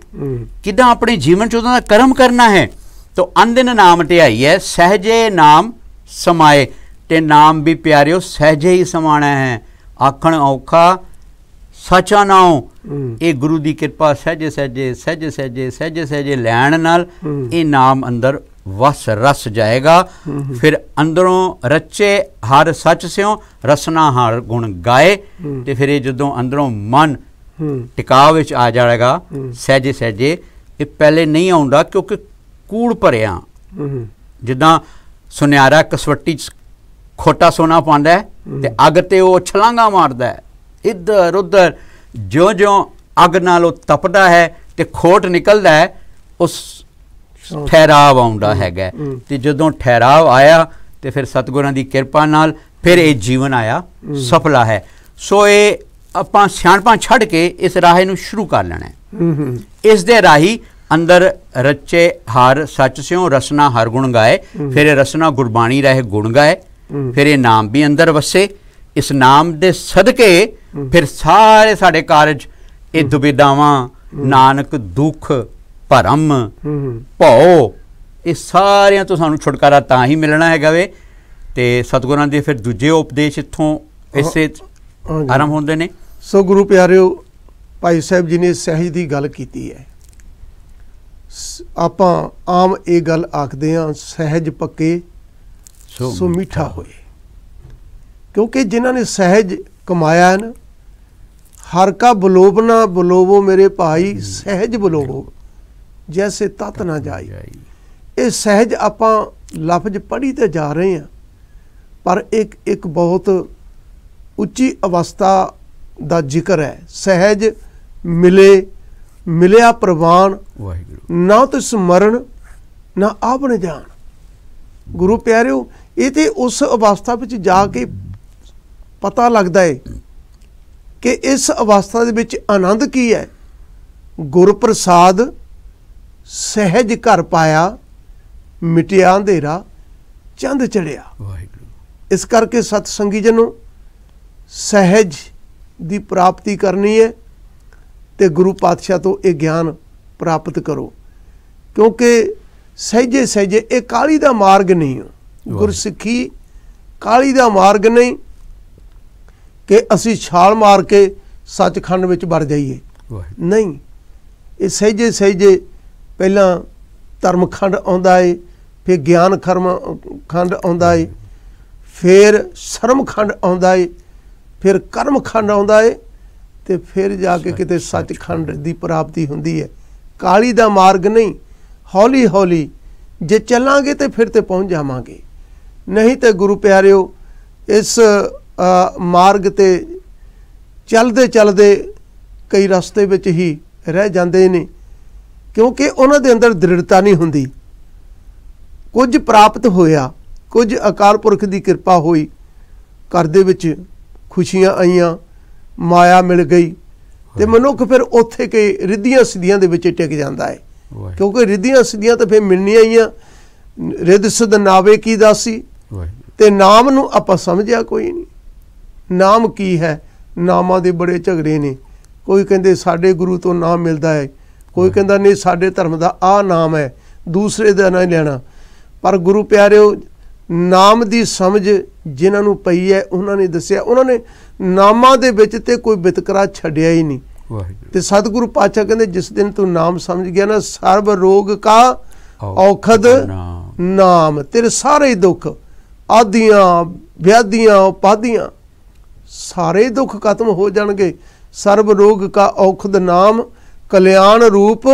ਕਿਦਾਂ ਆਪਣੇ ਜੀਵਨ ਚ ਉਹਦਾ ਦਾ ਕਰਮ ਕਰਨਾ ਹੈ ਤੋ ਅੰਦਿਨ ਨਾਮ ਟਿਆਈ ਹੈ ਸਹਜੇ ਨਾਮ ਸਮਾਏ ਤੇ ਨਾਮ ਵੀ ਪਿਆਰਿਓ ਸਹਜੇ ਹੀ ਸਮਾਣਾ ਹੈ ਆਖਣ ਔਖਾ ਸਚਾ ਨਾਉ ਇਹ ਗੁਰੂ ਦੀ ਕਿਰਪਾ ਸਹਜੇ ਸਹਜੇ ਸਹਜੇ ਸਹਜੇ ਸਹਜੇ ਸਹਜੇ ਲੈਣ ਨਾਲ ਇਹ ਨਾਮ ਅੰਦਰ ਵਸ ਰਸ ਜਾਏਗਾ ਫਿਰ ਅੰਦਰੋਂ ਰਚੇ ਹਰ ਸੱਚ ਸਿਓ ਰਸਨਾ ਹਰ ਗੁਣ ਗਾਏ ਤੇ ਫਿਰ ਇਹ ਜਦੋਂ ਅੰਦਰੋਂ ਮਨ ਟਿਕਾਅ ਵਿੱਚ ਆ ਜਾਏਗਾ ਸਹਿਜੇ ਸਹਿਜੇ ਇਹ ਪਹਿਲੇ ਨਹੀਂ ਆਉਂਦਾ ਕਿਉਂਕਿ ਕੂੜ ਭਰਿਆ ਜਿੱਦਾਂ ਸੁਨਿਆਰਾ ਕਸਵੱਟੀ ਚ ਖੋਟਾ ਸੋਨਾ ਪਾਉਂਦਾ ਤੇ ਅੱਗ ਤੇ ਉਹ ਛਲਾਂਗਾ ਮਾਰਦਾ ਇੱਧਰ ਉੱਧਰ ਜਿਉਂ-ਜਿਉਂ ਅੱਗ ਨਾਲ ਉਹ ਤਪਦਾ ਹੈ ਤੇ ਖੋਟ ਨਿਕਲਦਾ ਹੈ ਉਸ ਠਹਿਰਾਵ ਆਉਂਦਾ ਹੈਗਾ ਤੇ ਜਦੋਂ ਠਹਿਰਾਵ ਆਇਆ ਤੇ ਫਿਰ ਸਤਗੁਰਾਂ ਦੀ ਕਿਰਪਾ ਨਾਲ ਫਿਰ ਇਹ ਜੀਵਨ ਆਇਆ ਸਫਲਾ ਹੈ ਸੋ ਇਹ ਆਪਾਂ ਸਿਆਣਪਾਂ ਛੱਡ ਕੇ ਇਸ ਰਾਹੇ ਨੂੰ ਸ਼ੁਰੂ ਕਰ ਲੈਣਾ ਇਸ ਦੇ ਰਾਹੀ ਅੰਦਰ ਰਚੇ ਹਰ ਸੱਚ ਸਿਓ ਰਸਨਾ ਹਰ ਗੁਣ ਗਾਏ ਫਿਰ ਇਹ ਰਸਨਾ ਗੁਰਬਾਣੀ ਰਹਿ ਗੁਣ ਗਾਏ ਫਿਰ ਇਹ ਨਾਮ ਵੀ ਅੰਦਰ ਵਸੇ ਇਸ ਨਾਮ ਦੇ ਸਦਕੇ ਫਿਰ ਸਾਰੇ ਸਾਡੇ ਕਾਰਜ ਇਹ ਦੁਬਿਦਾਵਾਂ ਨਾਨਕ ਦੁੱਖ ਭਰਮ ਭਉ ਇਹ ਸਾਰਿਆਂ ਤੋਂ ਸਾਨੂੰ ਛੁਟਕਾਰਾ ਤਾਂ ਹੀ ਮਿਲਣਾ ਹੈਗਾ ਵੇ ਤੇ ਸਤਗੁਰਾਂ ਦੇ ਫਿਰ ਦੂਜੇ ਉਪਦੇਸ਼ ਇੱਥੋਂ ਇਸੇ ਆਰੰਭ ਹੁੰਦੇ ਨੇ ਸੋ ਗੁਰੂ ਪਿਆਰਿਓ ਭਾਈ ਸਾਹਿਬ ਜੀ ਨੇ ਸਹਿਜ ਦੀ ਗੱਲ ਕੀਤੀ ਹੈ ਆਪਾਂ ਆਮ ਇਹ ਗੱਲ ਆਖਦੇ ਹਾਂ ਸਹਿਜ ਪੱਕੇ ਸੋ ਮਿੱਠਾ ਹੋਏ ਕਿਉਂਕਿ ਜਿਨ੍ਹਾਂ ਨੇ ਸਹਿਜ ਕਮਾਇਆ ਹੈ ਨਾ ਹਰ ਕਾ ਬਲੋਬਨਾ ਬਲੋਵੋ ਮੇਰੇ ਭਾਈ ਸਹਿਜ ਬਲੋਵੋ ਜੈਸੇ ਤਤ ਨਾ ਜਾਈ ਇਹ ਸਹਿਜ ਆਪਾਂ ਲਫ਼ਜ਼ ਪੜੀ ਤੇ ਜਾ ਰਹੇ ਆ ਪਰ ਇੱਕ ਇੱਕ ਬਹੁਤ ਉੱਚੀ ਅਵਸਥਾ ਦਾ ਜ਼ਿਕਰ ਹੈ ਸਹਿਜ ਮਿਲੇ ਮਿਲਿਆ ਪ੍ਰਵਾਨ ਵਾਹਿਗੁਰੂ ਨਾ ਤੇ ਸਮਰਨ ਨਾ ਆਪਣੇ ਜਾਣ ਗੁਰੂ ਪਿਆਰਿਓ ਇਹ ਤੇ ਉਸ ਅਵਸਥਾ ਵਿੱਚ ਜਾ ਕੇ ਪਤਾ ਲੱਗਦਾ ਏ ਕਿ ਇਸ ਅਵਸਥਾ ਦੇ ਵਿੱਚ ਆਨੰਦ ਕੀ ਹੈ ਗੁਰ ਪ੍ਰਸਾਦ ਸਹਿਜ ਘਰ ਪਾਇਆ ਮਿਟਿਆ ਅੰਧੇਰਾ ਚੰਦ ਚੜਿਆ ਵਾਹਿਗੁਰੂ ਇਸ ਕਰਕੇ ਸਤ ਸੰਗੀ ਜਨੋ ਸਹਿਜ ਦੀ ਪ੍ਰਾਪਤੀ ਕਰਨੀ ਹੈ ਤੇ ਗੁਰੂ ਪਾਤਸ਼ਾਹ ਤੋਂ ਇਹ ਗਿਆਨ ਪ੍ਰਾਪਤ ਕਰੋ ਕਿਉਂਕਿ ਸਹਿਜੇ ਸਹਿਜੇ ਇਹ ਕਾਲੀ ਦਾ ਮਾਰਗ ਨਹੀਂ ਗੁਰਸਿੱਖੀ ਕਾਲੀ ਦਾ ਮਾਰਗ ਨਹੀਂ ਕਿ ਅਸੀਂ ਛਾਲ ਮਾਰ ਕੇ ਸੱਚਖੰਡ ਵਿੱਚ ਵੜ ਜਾਈਏ ਨਹੀਂ ਇਹ ਸਹਿਜੇ ਸਹਿਜੇ ਪਹਿਲਾਂ ਧਰਮਖੰਡ ਆਉਂਦਾ ਏ ਫਿਰ ਗਿਆਨ ਖਰਮ ਖੰਡ ਆਉਂਦਾ ਏ ਫਿਰ ਸ਼ਰਮਖੰਡ ਆਉਂਦਾ ਏ ਫਿਰ ਕਰਮ ਖੰਡ ਆਉਂਦਾ ਏ ਤੇ ਫਿਰ ਜਾ ਕੇ ਕਿਤੇ ਸੱਚ ਖੰਡ ਦੀ ਪ੍ਰਾਪਤੀ ਹੁੰਦੀ ਹੈ ਕਾਲੀ ਦਾ ਮਾਰਗ ਨਹੀਂ ਹੌਲੀ ਹੌਲੀ ਜੇ ਚੱਲਾਂਗੇ ਤੇ ਫਿਰ ਤੇ ਪਹੁੰਚ ਜਾਵਾਂਗੇ ਨਹੀਂ ਤੇ ਗੁਰੂ ਪਿਆਰਿਓ ਇਸ ਮਾਰਗ ਤੇ ਚੱਲਦੇ ਚੱਲਦੇ ਕਈ ਰਸਤੇ ਵਿੱਚ ਹੀ ਰਹਿ ਜਾਂਦੇ ਨੇ ਕਿਉਂਕਿ ਉਹਨਾਂ ਦੇ ਅੰਦਰ ਦ੍ਰਿੜਤਾ ਨਹੀਂ ਹੁੰਦੀ ਕੁਝ ਪ੍ਰਾਪਤ ਹੋਇਆ ਕੁਝ ਅਕਾਲ ਪੁਰਖ ਦੀ ਕਿਰਪਾ ਹੋਈ ਕਰਦੇ ਵਿੱਚ ਖੁਸ਼ੀਆਂ ਆਈਆਂ ਮਾਇਆ ਮਿਲ ਗਈ ਤੇ ਮਨੁੱਖ ਫਿਰ ਉੱਥੇ ਕੇ ਰਿੱਧੀਆਂ ਸਿੱਧੀਆਂ ਦੇ ਵਿੱਚ ਟਿਕ ਜਾਂਦਾ ਹੈ ਕਿਉਂਕਿ ਰਿੱਧੀਆਂ ਸਿੱਧੀਆਂ ਤਾਂ ਫਿਰ ਮਿਲਣੀਆਂ ਆਈਆਂ ਰਿੱਧ ਸਿੱਧ ਨਾਵੇ ਕੀ ਦਾਸੀ ਤੇ ਨਾਮ ਨੂੰ ਆਪਾਂ ਸਮਝਿਆ ਕੋਈ ਨਹੀਂ ਨਾਮ ਕੀ ਹੈ ਨਾਮਾਂ ਦੇ ਬੜੇ ਝਗੜੇ ਨੇ ਕੋਈ ਕਹਿੰਦੇ ਸਾਡੇ ਗੁਰੂ ਤੋਂ ਨਾਮ ਮਿਲਦਾ ਹੈ ਕੋਈ ਕਹਿੰਦਾ ਨਹੀਂ ਸਾਡੇ ਧਰਮ ਦਾ ਆ ਨਾਮ ਹੈ ਦੂਸਰੇ ਦਾ ਨਾ ਲੈਣਾ ਪਰ ਗੁਰੂ ਪਿਆਰਿਓ ਨਾਮ ਦੀ ਸਮਝ ਜਿਨ੍ਹਾਂ ਨੂੰ ਪਈ ਹੈ ਉਹਨਾਂ ਨੇ ਦੱਸਿਆ ਉਹਨਾਂ ਨੇ ਨਾਮਾਂ ਦੇ ਵਿੱਚ ਤੇ ਕੋਈ ਬਿਤਕਰਾ ਛੱਡਿਆ ਹੀ ਨਹੀਂ ਵਾਹਿਗੁਰੂ ਤੇ ਸਤਿਗੁਰੂ ਪਾਤਸ਼ਾਹ ਕਹਿੰਦੇ ਜਿਸ ਦਿਨ ਤੂੰ ਨਾਮ ਸਮਝ ਗਿਆ ਨਾ ਸਰਬ ਰੋਗ ਕਾ ਔਖਦ ਨਾਮ ਤੇਰੇ ਸਾਰੇ ਦੁੱਖ ਆਦੀਆਂ ਵਿਆਧੀਆਂ ਉਪਾਧੀਆਂ ਸਾਰੇ ਦੁੱਖ ਖਤਮ ਹੋ ਜਾਣਗੇ ਸਰਬ ਰੋਗ ਕਾ ਔਖਦ ਨਾਮ ਕਲਿਆਣ ਰੂਪ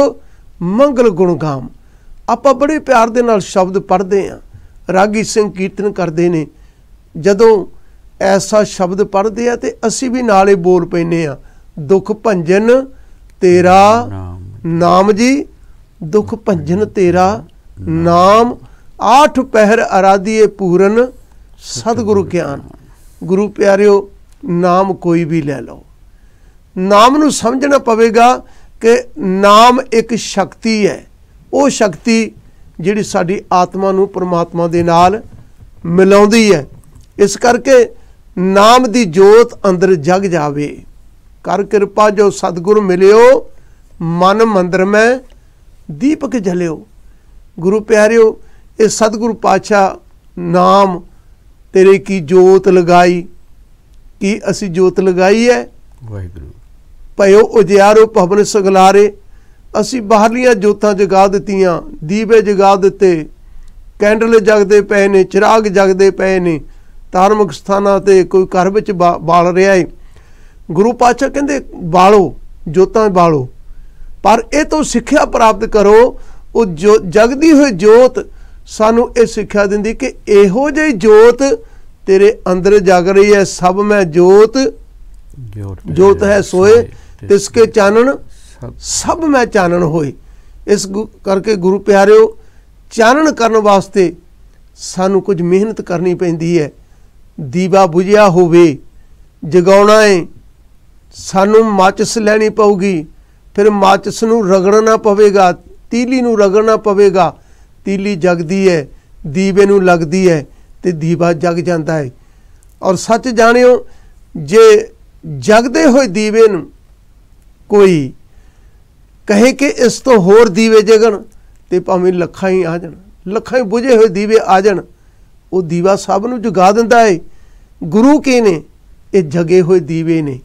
ਮੰਗਲ ਗੁਣ ਗਾਮ ਆਪਾਂ ਬੜੇ ਪਿਆਰ ਦੇ ਨਾਲ ਸ਼ਬਦ ਪੜ੍ਹਦੇ ਆਂ ਰਾਗੀ ਸਿੰਘ ਕੀਰਤਨ ਕਰਦੇ ਨੇ ਜਦੋਂ ਐਸਾ ਸ਼ਬਦ ਪੜ੍ਹਦੇ ਆ ਤੇ ਅਸੀਂ ਵੀ ਨਾਲੇ ਬੋਲ ਪੈਨੇ ਆ ਦੁੱਖ ਭੰਜਨ ਤੇਰਾ ਨਾਮ ਜੀ ਦੁੱਖ ਭੰਜਨ ਤੇਰਾ ਨਾਮ ਆਠ ਪਹਿਰ ਅਰਾਧੀਏ ਪੂਰਨ ਸਤਿਗੁਰੂ ਗਿਆਨ ਗੁਰੂ ਪਿਆਰਿਓ ਨਾਮ ਕੋਈ ਵੀ ਲੈ ਲਓ ਨਾਮ ਨੂੰ ਸਮਝਣਾ ਪਵੇਗਾ ਕਿ ਨਾਮ ਇੱਕ ਸ਼ਕਤੀ ਹੈ ਉਹ ਸ਼ਕਤੀ ਜਿਹੜੀ ਸਾਡੀ ਆਤਮਾ ਨੂੰ ਪਰਮਾਤਮਾ ਦੇ ਨਾਲ ਮਿਲਾਉਂਦੀ ਹੈ ਇਸ ਕਰਕੇ ਨਾਮ ਦੀ ਜੋਤ ਅੰਦਰ ਜਗ ਜਾਵੇ ਕਰ ਕਿਰਪਾ ਜੋ ਸਤਿਗੁਰ ਮਿਲਿਓ ਮਨ ਮੰਦਰ ਮੈਂ ਦੀਪਕ ਜਲਿਓ ਗੁਰੂ ਪਿਆਰਿਓ ਇਹ ਸਤਿਗੁਰ ਪਾਤਸ਼ਾਹ ਨਾਮ ਤੇਰੇ ਕੀ ਜੋਤ ਲਗਾਈ ਕੀ ਅਸੀਂ ਜੋਤ ਲਗਾਈ ਹੈ ਵਾਹਿਗੁਰੂ ਭਇਓ ਉਜਿਆਰੋ ਭਵਨ ਸਗਲਾਰੇ ਅਸੀਂ ਬਾਹਰਲੀਆਂ ਜੋਤਾਂ ਜਗਾ ਦਿੱਤੀਆਂ ਦੀਵੇ ਜਗਾ ਦਿੱਤੇ ਕੈਂਡਲ ਜਗਦੇ ਪਏ ਨੇ ਚਿਰਾਗ ਜਗਦੇ ਪਏ ਨੇ ਧਾਰਮਿਕ ਸਥਾਨਾਂ ਤੇ ਕੋਈ ਘਰ ਵਿੱਚ ਬਾਲ ਰਿਹਾ ਏ ਗੁਰੂ ਪਾਤਸ਼ਾਹ ਕਹਿੰਦੇ ਬਾਲੋ ਜੋਤਾਂ ਬਾਲੋ ਪਰ ਇਹ ਤੋਂ ਸਿੱਖਿਆ ਪ੍ਰਾਪਤ ਕਰੋ ਉਹ ਜਗਦੀ ਹੋਈ ਜੋਤ ਸਾਨੂੰ ਇਹ ਸਿੱਖਿਆ ਦਿੰਦੀ ਕਿ ਇਹੋ ਜਿਹੀ ਜੋਤ ਤੇਰੇ ਅੰਦਰ ਜਗ ਰਹੀ ਹੈ ਸਭ ਮੈਂ ਜੋਤ ਜੋਤ ਹੈ ਸੋਏ ਤਿਸ ਕੇ ਚਾਨਣ ਸਭ ਮੈਂ ਚਾਨਣ ਹੋਏ ਇਸ ਕਰਕੇ ਗੁਰੂ ਪਿਆਰਿਓ ਚਾਨਣ ਕਰਨ ਵਾਸਤੇ ਸਾਨੂੰ ਕੁਝ ਮਿਹਨਤ ਕਰਨੀ ਪੈਂਦੀ ਹੈ ਦੀਵਾ ਬੁਝਿਆ ਹੋਵੇ ਜਗਾਉਣਾ ਹੈ ਸਾਨੂੰ ਮਾਚਸ ਲੈਣੀ ਪਊਗੀ ਫਿਰ ਮਾਚਸ ਨੂੰ ਰਗੜਨਾ ਪਵੇਗਾ ਤੀਲੀ ਨੂੰ ਰਗੜਨਾ ਪਵੇਗਾ ਤੀਲੀ ਜਗਦੀ ਹੈ ਦੀਵੇ ਨੂੰ ਲੱਗਦੀ ਹੈ ਤੇ ਦੀਵਾ ਜਗ ਜਾਂਦਾ ਹੈ ਔਰ ਸੱਚ ਜਾਣਿਓ ਜੇ ਜਗਦੇ ਹੋਏ ਦੀਵੇ ਨੂੰ ਕੋਈ ਕਹੇ ਕਿ ਇਸ ਤੋਂ ਹੋਰ ਦੀਵੇ ਜਗਣ ਤੇ ਭਾਵੇਂ ਲੱਖਾਂ ਹੀ ਆ ਜਾਣ ਲੱਖਾਂ ਹੀ ਬੁਝੇ ਹੋਏ ਦੀਵੇ ਆ ਜਾਣ ਉਹ ਦੀਵਾ ਸਭ ਨੂੰ ਜਗਾ ਦਿੰਦਾ ਏ ਗੁਰੂ ਕੀ ਨੇ ਇਹ ਜਗੇ ਹੋਏ ਦੀਵੇ ਨੇ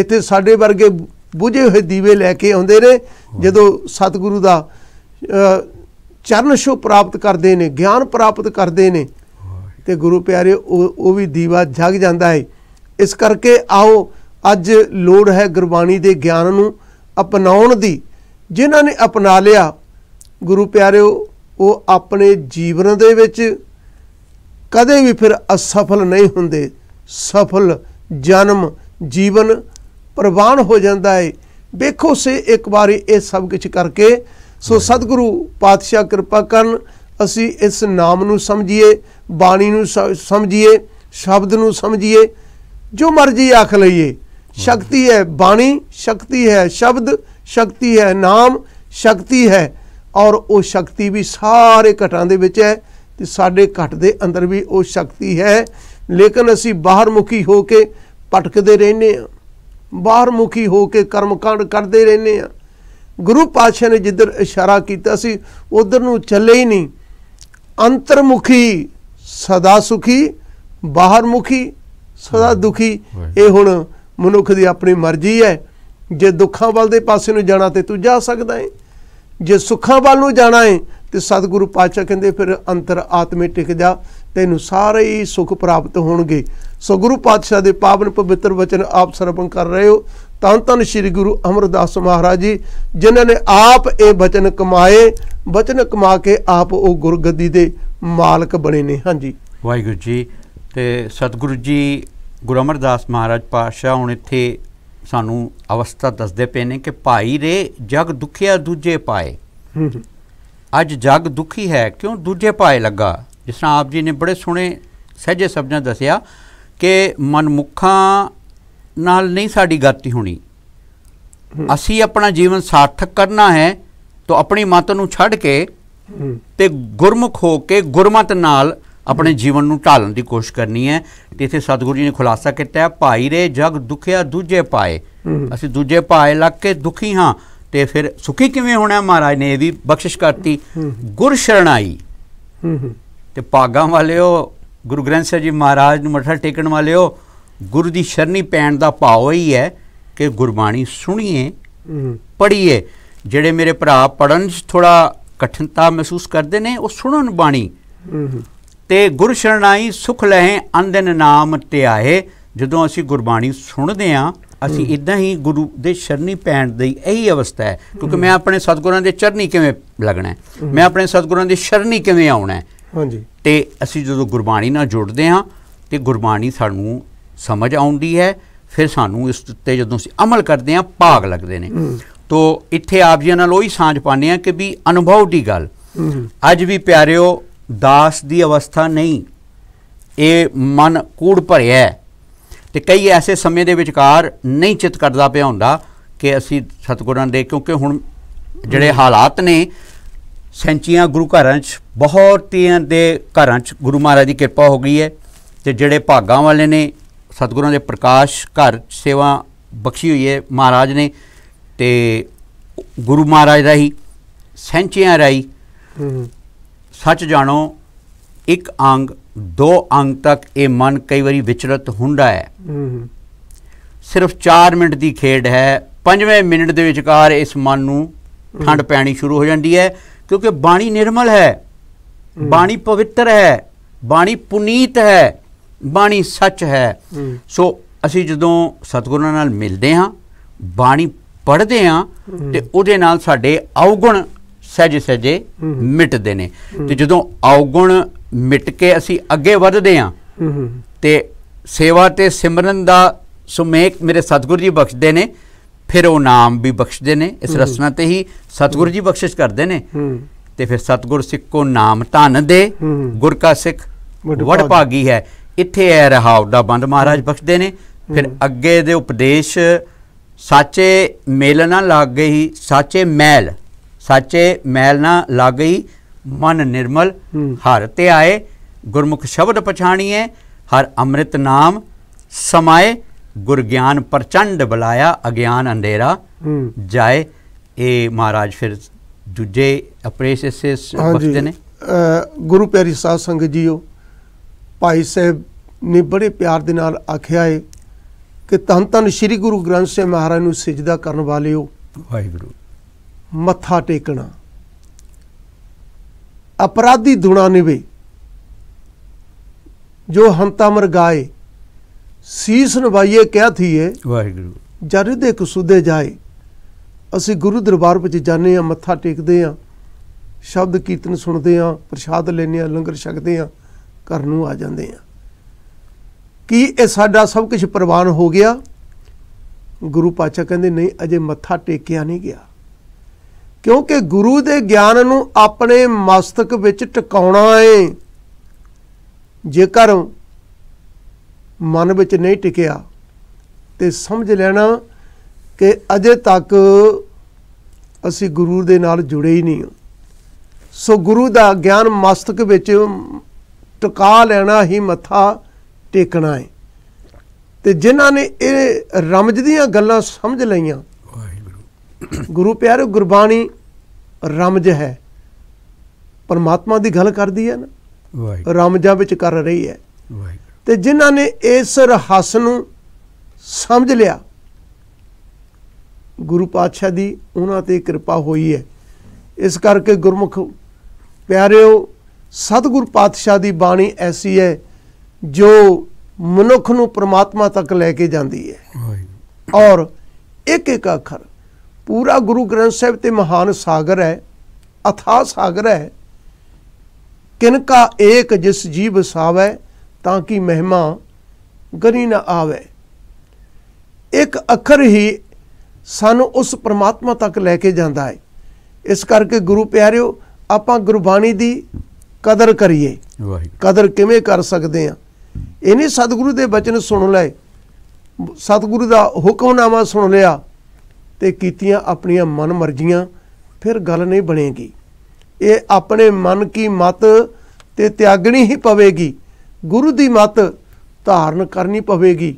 ਇੱਥੇ ਸਾਡੇ ਵਰਗੇ ਬੁਝੇ ਹੋਏ ਦੀਵੇ ਲੈ ਕੇ ਆਉਂਦੇ ਨੇ ਜਦੋਂ ਸਤਿਗੁਰੂ ਦਾ ਚਰਨ ਛੋ ਪ੍ਰਾਪਤ ਕਰਦੇ ਨੇ ਗਿਆਨ ਪ੍ਰਾਪਤ ਕਰਦੇ ਨੇ ਤੇ ਗੁਰੂ ਪਿਆਰੇ ਉਹ ਵੀ ਦੀਵਾ ਜਗ ਜਾਂਦਾ ਏ ਇਸ ਕਰਕੇ ਆਓ ਅੱਜ ਲੋੜ ਹੈ ਗੁਰਬਾਣੀ ਦੇ ਗਿਆਨ ਨੂੰ ਅਪਣਾਉਣ ਦੀ ਜਿਨ੍ਹਾਂ ਨੇ ਅਪਣਾ ਲਿਆ ਗੁਰੂ ਪਿਆਰਿਓ ਉਹ ਆਪਣੇ ਜੀਵਨ ਦੇ ਵਿੱਚ ਕਦੇ ਵੀ ਫਿਰ ਅਸਫਲ ਨਹੀਂ ਹੁੰਦੇ ਸਫਲ ਜਨਮ ਜੀਵਨ ਪ੍ਰਵਾਨ ਹੋ ਜਾਂਦਾ ਹੈ ਵੇਖੋ ਸੇ ਇੱਕ ਵਾਰੀ ਇਹ ਸਭ ਕੁਝ ਕਰਕੇ ਸੋ ਸਤਿਗੁਰੂ ਪਾਤਸ਼ਾਹ ਕਿਰਪਾ ਕਰਨ ਅਸੀਂ ਇਸ ਨਾਮ ਨੂੰ ਸਮਝੀਏ ਬਾਣੀ ਨੂੰ ਸਮਝੀਏ ਸ਼ਬਦ ਨੂੰ ਸਮਝੀਏ ਜੋ ਮਰਜ਼ੀ ਆਖ ਲਈਏ ਸ਼ਕਤੀ ਹੈ ਬਾਣੀ ਸ਼ਕਤੀ ਹੈ ਸ਼ਬਦ ਸ਼ਕਤੀ ਹੈ ਨਾਮ ਸ਼ਕਤੀ ਹੈ ਔਰ ਉਹ ਸ਼ਕਤੀ ਵੀ ਸਾਰੇ ਘਟਾਂ ਦੇ ਵਿੱਚ ਹੈ ਤੇ ਸਾਡੇ ਘਟ ਦੇ ਅੰਦਰ ਵੀ ਉਹ ਸ਼ਕਤੀ ਹੈ ਲੇਕਿਨ ਅਸੀਂ ਬਾਹਰ ਮੁਖੀ ਹੋ ਕੇ ਭਟਕਦੇ ਰਹਿੰਦੇ ਆ ਬਾਹਰ ਮੁਖੀ ਹੋ ਕੇ ਕਰਮ ਕਾਂਡ ਕਰਦੇ ਰਹਿੰਦੇ ਆ ਗੁਰੂ ਪਾਤਸ਼ਾਹ ਨੇ ਜਿੱਧਰ ਇਸ਼ਾਰਾ ਕੀਤਾ ਸੀ ਉਧਰ ਨੂੰ ਚੱਲੇ ਹੀ ਨਹੀਂ ਅੰਤਰਮੁਖੀ ਸਦਾ ਸੁਖੀ ਬਾਹਰਮੁਖੀ ਸਦਾ ਦੁਖੀ ਇਹ ਹੁਣ ਮਨੁੱਖ ਦੀ ਆਪਣੀ ਮਰਜ਼ੀ ਹੈ ਜੇ ਦੁੱਖਾਂ ਵੱਲ ਦੇ ਪਾਸੇ ਨੂੰ ਜਾਣਾ ਤੇ ਤੂੰ ਜਾ ਸਕਦਾ ਹੈ ਜੇ ਸੁੱਖਾਂ ਵੱਲ ਨੂੰ ਜਾਣਾ ਹੈ ਤੇ ਸਤਿਗੁਰੂ ਪਾਤਸ਼ਾਹ ਕਹਿੰਦੇ ਫਿਰ ਅੰਤਰ ਆਤਮੇ ਟਿਕ ਜਾ ਤੈਨੂੰ ਸਾਰੇ ਹੀ ਸੁੱਖ ਪ੍ਰਾਪਤ ਹੋਣਗੇ ਸੋ ਗੁਰੂ ਪਾਤਸ਼ਾਹ ਦੇ ਪਾਵਨ ਪਵਿੱਤਰ ਵਚਨ ਆਪ ਸਰਵਣ ਕਰ ਰਹੇ ਹੋ ਤਾਂ ਤਾਂ ਸ੍ਰੀ ਗੁਰੂ ਅਮਰਦਾਸ ਮਹਾਰਾਜ ਜੀ ਜਿਨ੍ਹਾਂ ਨੇ ਆਪ ਇਹ ਵਚਨ ਕਮਾਏ ਵਚਨ ਕਮਾ ਕੇ ਆਪ ਉਹ ਗੁਰਗੱਦੀ ਦੇ ਮਾਲਕ ਬਣੇ ਨੇ ਹਾਂਜੀ ਵਾਹਿਗੁਰੂ ਜੀ ਤੇ ਸਤਿਗੁਰੂ ਜੀ ਗੁਰੂ ਅਮਰਦਾਸ ਮਹਾਰਾਜ ਪਾਸ਼ਾ ਹੁਣ ਇੱਥੇ ਸਾਨੂੰ ਅਵਸਥਾ ਦੱਸਦੇ ਪਏ ਨੇ ਕਿ ਭਾਈ ਰੇ ਜਗ ਦੁਖਿਆ ਦੂਜੇ ਪਾਏ ਅੱਜ ਜਗ ਦੁਖੀ ਹੈ ਕਿਉਂ ਦੂਜੇ ਪਾਏ ਲੱਗਾ ਜਿਸ ਤਰ੍ਹਾਂ ਆਪ ਜੀ ਨੇ ਬੜੇ ਸੋਹਣੇ ਸਹਿਜੇ ਸਬਜਾਂ ਦੱਸਿਆ ਕਿ ਮਨਮੁਖਾਂ ਨਾਲ ਨਹੀਂ ਸਾਡੀ ਗਤੀ ਹੋਣੀ ਅਸੀਂ ਆਪਣਾ ਜੀਵਨ ਸਾਰਥਕ ਕਰਨਾ ਹੈ ਤਾਂ ਆਪਣੀ ਮਤ ਨੂੰ ਛੱਡ ਕੇ ਤੇ ਗੁਰਮੁਖ ਹੋ ਕੇ ਗੁਰਮਤ ਨਾਲ ਆਪਣੇ ਜੀਵਨ ਨੂੰ ਢਾਲਣ ਦੀ ਕੋਸ਼ਿਸ਼ ਕਰਨੀ ਹੈ ਤੇ ਇਥੇ ਸਤਿਗੁਰੂ ਜੀ ਨੇ ਖੁਲਾਸਾ ਕੀਤਾ ਹੈ ਭਾਈ ਰੇ ਜਗ ਦੁਖਿਆ ਦੂਜੇ ਪਾਏ ਅਸੀਂ ਦੂਜੇ ਪਾਏ ਲੱਗ ਕੇ ਦੁਖੀ ਹਾਂ ਤੇ ਫਿਰ ਸੁਖੀ ਕਿਵੇਂ ਹੋਣਾ ਮਹਾਰਾਜ ਨੇ ਇਹ ਵੀ ਬਖਸ਼ਿਸ਼ ਕਰਤੀ ਗੁਰ ਸ਼ਰਣਾਈ ਤੇ ਪਾਗਾਂ ਵਾਲਿਓ ਗੁਰੂ ਗ੍ਰੰਥ ਸਾਹਿਬ ਜੀ ਮਹਾਰਾਜ ਨੂੰ ਮੱਥਾ ਟੇਕਣ ਵਾਲਿਓ ਗੁਰੂ ਦੀ ਸ਼ਰਣੀ ਪੈਣ ਦਾ ਭਾਵ ਹੀ ਹੈ ਕਿ ਗੁਰਬਾਣੀ ਸੁਣੀਏ ਪੜ੍ਹੀਏ ਜਿਹੜੇ ਮੇਰੇ ਭਰਾ ਪੜਨ 'ਚ ਥੋੜਾ ਕਠਿਨਤਾ ਮਹਿਸੂਸ ਕਰਦੇ ਨੇ ਉਹ ਸੁਣਨ ਬਾਣੀ ਤੇ ਗੁਰ ਸ਼ਰਣਾਈ ਸੁਖ ਲਹੇ ਅੰਦਨ ਨਾਮ ਧਿਆਏ ਜਦੋਂ ਅਸੀਂ ਗੁਰਬਾਣੀ ਸੁਣਦੇ ਆਂ ਅਸੀਂ ਇਦਾਂ ਹੀ ਗੁਰੂ ਦੇ ਸ਼ਰਨੀ ਪੈਣ ਦੀ ਇਹੀ ਅਵਸਥਾ ਹੈ ਕਿਉਂਕਿ ਮੈਂ ਆਪਣੇ ਸਤਿਗੁਰਾਂ ਦੇ ਚਰਨੀ ਕਿਵੇਂ ਲੱਗਣਾ ਮੈਂ ਆਪਣੇ ਸਤਿਗੁਰਾਂ ਦੇ ਸ਼ਰਨੀ ਕਿਵੇਂ ਆਉਣਾ ਹਾਂਜੀ ਤੇ ਅਸੀਂ ਜਦੋਂ ਗੁਰਬਾਣੀ ਨਾਲ ਜੁੜਦੇ ਆਂ ਤੇ ਗੁਰਬਾਣੀ ਸਾਨੂੰ ਸਮਝ ਆਉਂਦੀ ਹੈ ਫਿਰ ਸਾਨੂੰ ਇਸ ਉੱਤੇ ਜਦੋਂ ਅਸੀਂ ਅਮਲ ਕਰਦੇ ਆਂ ਭਾਗ ਲੱਗਦੇ ਨੇ ਤੋਂ ਇੱਥੇ ਆਪ ਜੀ ਨਾਲ ਉਹੀ ਸਾਂਝ ਪਾਣੇ ਆ ਕਿ ਵੀ ਅਨੁਭਵ ਦੀ ਗੱਲ ਅੱਜ ਵੀ ਪਿਆਰਿਓ ਦਾਸ ਦੀ ਅਵਸਥਾ ਨਹੀਂ ਇਹ ਮਨ ਕੂੜ ਭਰਿਆ ਹੈ ਤੇ ਕਈ ਐਸੇ ਸਮੇਂ ਦੇ ਵਿਚਕਾਰ ਨਹੀਂ ਚਿਤ ਕਰਦਾ ਪਿਆ ਹੁੰਦਾ ਕਿ ਅਸੀਂ ਸਤਗੁਰਾਂ ਦੇ ਕਿਉਂਕਿ ਹੁਣ ਜਿਹੜੇ ਹਾਲਾਤ ਨੇ ਸੈਂਚੀਆਂ ਗੁਰੂ ਘਰਾਂ 'ਚ ਬਹੁਤਿਆਂ ਦੇ ਘਰਾਂ 'ਚ ਗੁਰੂ ਮਹਾਰਾਜ ਦੀ ਕਿਰਪਾ ਹੋ ਗਈ ਹੈ ਤੇ ਜਿਹੜੇ ਭਾਗਾਂ ਵਾਲੇ ਨੇ ਸਤਗੁਰਾਂ ਦੇ ਪ੍ਰਕਾਸ਼ ਘਰ ਸੇਵਾ ਬਖਸ਼ੀ ਹੋਈ ਹੈ ਮਹਾਰਾਜ ਨੇ ਤੇ ਗੁਰੂ ਮਹਾਰਾਜ ਰਹੀ ਸੈਂਚੀਆਂ ਰਹੀ ਸੱਚ ਜਾਣੋ ਇੱਕ ਅੰਗ ਦੋ ਅੰਗ ਤੱਕ ਇਹ ਮਨ ਕਈ ਵਾਰੀ ਵਿਚਰਤ ਹੁੰਦਾ ਹੈ ਸਿਰਫ 4 ਮਿੰਟ ਦੀ ਖੇਡ ਹੈ 5ਵੇਂ ਮਿੰਟ ਦੇ ਵਿਚਕਾਰ ਇਸ ਮਨ ਨੂੰ ਠੰਡ ਪੈਣੀ ਸ਼ੁਰੂ ਹੋ ਜਾਂਦੀ ਹੈ ਕਿਉਂਕਿ ਬਾਣੀ ਨਿਰਮਲ ਹੈ ਬਾਣੀ ਪਵਿੱਤਰ ਹੈ ਬਾਣੀ ਪੁਨੀਤ ਹੈ ਬਾਣੀ ਸੱਚ ਹੈ ਸੋ ਅਸੀਂ ਜਦੋਂ ਸਤਗੁਰਾਂ ਨਾਲ ਮਿਲਦੇ ਹਾਂ ਬਾਣੀ ਪੜ੍ਹਦੇ ਹਾਂ ਤੇ ਉਹਦੇ ਨਾਲ ਸਾਡੇ ਔਗਣ ਸਹਿਜੇ ਸਹਿਜੇ ਮਿਟਦੇ ਨੇ ਤੇ ਜਦੋਂ ਔਗਣ ਮਿਟ ਕੇ ਅਸੀਂ ਅੱਗੇ ਵਧਦੇ ਆਂ ਤੇ ਸੇਵਾ ਤੇ ਸਿਮਰਨ ਦਾ ਸੁਮੇਕ ਮੇਰੇ ਸਤਿਗੁਰੂ ਜੀ ਬਖਸ਼ਦੇ ਨੇ ਫਿਰ ਉਹ ਨਾਮ ਵੀ ਬਖਸ਼ਦੇ ਨੇ ਇਸ ਰਸਨਾ ਤੇ ਹੀ ਸਤਿਗੁਰੂ ਜੀ ਬਖਸ਼ਿਸ਼ ਕਰਦੇ ਨੇ ਤੇ ਫਿਰ ਸਤਿਗੁਰ ਸਿੱਖ ਕੋ ਨਾਮ ਧਨ ਦੇ ਗੁਰ ਕਾ ਸਿੱਖ ਵਡ ਭਾਗੀ ਹੈ ਇੱਥੇ ਐ ਰਹਾਉ ਦਾ ਬੰਦ ਮਹਾਰਾਜ ਬਖਸ਼ਦੇ ਨੇ ਫਿਰ ਅੱਗੇ ਦੇ ਉਪਦੇਸ਼ ਸਾਚੇ ਮੇਲ ਨਾ ਲੱਗ ਗਈ ਸਾਚੇ ਮੈਲ ਸਾਚੇ ਮੈਲ ਨਾ ਲਾਗਈ ਮਨ ਨਿਰਮਲ ਹਰ ਤੇ ਆਏ ਗੁਰਮੁਖ ਸ਼ਬਦ ਪਛਾਣੀਏ ਹਰ ਅੰਮ੍ਰਿਤ ਨਾਮ ਸਮਾਏ ਗੁਰ ਗਿਆਨ ਪ੍ਰਚੰਡ ਬਲਾਇਆ ਅਗਿਆਨ ਅੰਧੇਰਾ ਜਾਏ ਇਹ ਮਹਾਰਾਜ ਫਿਰ ਦੂਜੇ ਅਪਰੇਸ਼ ਸੇ ਨੇ ਗੁਰੂ ਪਿਆਰੀ ਸਾਧ ਸੰਗਤ ਜੀਓ ਭਾਈ ਸਾਹਿਬ ਨੇ ਬੜੇ ਪਿਆਰ ਦੇ ਨਾਲ ਆਖਿਆ ਏ ਕਿ ਤਨ ਤਨ ਸ੍ਰੀ ਗੁਰੂ ਗ੍ਰੰਥ ਸਾਹਿਬ ਮਹਾਰਾਜ ਨੂੰ ਸਜਦਾ ਕਰਨ ਵਾਲਿਓ ਵਾਹਿਗੁਰੂ ਮੱਥਾ ਟੇਕਣਾ ਅਪਰਾਧੀ ਧੁਣਾ ਨਿਵੇ ਜੋ ਹੰਤਾ ਮਰ ਗਾਏ ਸੀਸ ਨਵਾਈਏ ਕਹਿ ਥੀਏ ਵਾਹਿਗੁਰੂ ਜਦ ਦੇ ਕਸੂਦੇ ਜਾਏ ਅਸੀਂ ਗੁਰੂ ਦਰਬਾਰ ਵਿੱਚ ਜਾਂਦੇ ਆ ਮੱਥਾ ਟੇਕਦੇ ਆ ਸ਼ਬਦ ਕੀਰਤਨ ਸੁਣਦੇ ਆ ਪ੍ਰਸ਼ਾਦ ਲੈਨੇ ਆ ਲੰਗਰ ਛਕਦੇ ਆ ਘਰ ਨੂੰ ਆ ਜਾਂਦੇ ਆ ਕੀ ਇਹ ਸਾਡਾ ਸਭ ਕੁਝ ਪ੍ਰਵਾਨ ਹੋ ਗਿਆ ਗੁਰੂ ਪਾਚਾ ਕਹਿੰਦੇ ਨਹੀਂ ਅਜੇ ਮੱਥਾ ਟੇਕਿਆ ਨਹੀਂ ਗਿਆ ਕਿਉਂਕਿ ਗੁਰੂ ਦੇ ਗਿਆਨ ਨੂੰ ਆਪਣੇ ਮਸਤਕ ਵਿੱਚ ਟਿਕਾਉਣਾ ਏ ਜੇਕਰ ਮਨ ਵਿੱਚ ਨਹੀਂ ਟਿਕਿਆ ਤੇ ਸਮਝ ਲੈਣਾ ਕਿ ਅਜੇ ਤੱਕ ਅਸੀਂ ਗੁਰੂ ਦੇ ਨਾਲ ਜੁੜੇ ਹੀ ਨਹੀਂ ਸੋ ਗੁਰੂ ਦਾ ਗਿਆਨ ਮਸਤਕ ਵਿੱਚ ਟਿਕਾ ਲੈਣਾ ਹੀ ਮੱਥਾ ਟੇਕਣਾ ਹੈ ਤੇ ਜਿਨ੍ਹਾਂ ਨੇ ਇਹ ਰਮਜ ਦੀਆਂ ਗੱਲਾਂ ਸਮਝ ਲਈਆਂ ਗੁਰੂ ਪਿਆਰੇ ਗੁਰਬਾਣੀ ਰਮਜ ਹੈ ਪਰਮਾਤਮਾ ਦੀ ਗੱਲ ਕਰਦੀ ਹੈ ਨਾ ਵਾਹਿਗੁਰੂ ਰਮਜਾਂ ਵਿੱਚ ਕਰ ਰਹੀ ਹੈ ਵਾਹਿਗੁਰੂ ਤੇ ਜਿਨ੍ਹਾਂ ਨੇ ਇਸ ਰਹੱਸ ਨੂੰ ਸਮਝ ਲਿਆ ਗੁਰੂ ਪਾਤਸ਼ਾਹ ਦੀ ਉਹਨਾਂ ਤੇ ਕਿਰਪਾ ਹੋਈ ਹੈ ਇਸ ਕਰਕੇ ਗੁਰਮੁਖ ਪਿਆਰਿਓ ਸਤਿਗੁਰ ਪਾਤਸ਼ਾਹ ਦੀ ਬਾਣੀ ਐਸੀ ਹੈ ਜੋ ਮਨੁੱਖ ਨੂੰ ਪਰਮਾਤਮਾ ਤੱਕ ਲੈ ਕੇ ਜਾਂਦੀ ਹੈ ਔਰ ਇੱਕ ਇੱਕ ਅੱਖਰ ਪੂਰਾ ਗੁਰੂ ਗ੍ਰੰਥ ਸਾਹਿਬ ਤੇ ਮਹਾਨ ਸਾਗਰ ਹੈ ਅਥਾ ਸਾਗਰ ਹੈ ਕਿਨਕਾ ਏਕ ਜਿਸ ਜੀਵ ਸਾਵੈ ਤਾਂ ਕੀ ਮਹਿਮਾ ਗਰੀ ਨਾ ਆਵੇ ਇੱਕ ਅੱਖਰ ਹੀ ਸਾਨੂੰ ਉਸ ਪ੍ਰਮਾਤਮਾ ਤੱਕ ਲੈ ਕੇ ਜਾਂਦਾ ਹੈ ਇਸ ਕਰਕੇ ਗੁਰੂ ਪਿਆਰਿਓ ਆਪਾਂ ਗੁਰਬਾਣੀ ਦੀ ਕਦਰ ਕਰੀਏ ਵਾਹਿਗੁਰੂ ਕਦਰ ਕਿਵੇਂ ਕਰ ਸਕਦੇ ਆ ਇਹ ਨਹੀਂ ਸਤਿਗੁਰੂ ਦੇ ਬਚਨ ਸੁਣ ਲਏ ਸਤਿਗੁਰੂ ਦਾ ਹੁਕਮਨਾਮਾ ਸੁਣ ਲਿਆ ਤੇ ਕੀਤੀਆਂ ਆਪਣੀਆਂ ਮਨਮਰਜ਼ੀਆਂ ਫਿਰ ਗੱਲ ਨਹੀਂ ਬਣੇਗੀ ਇਹ ਆਪਣੇ ਮਨ ਕੀ ਮਤ ਤੇ ਤਿਆਗਣੀ ਹੀ ਪਵੇਗੀ ਗੁਰੂ ਦੀ ਮਤ ਧਾਰਨ ਕਰਨੀ ਪਵੇਗੀ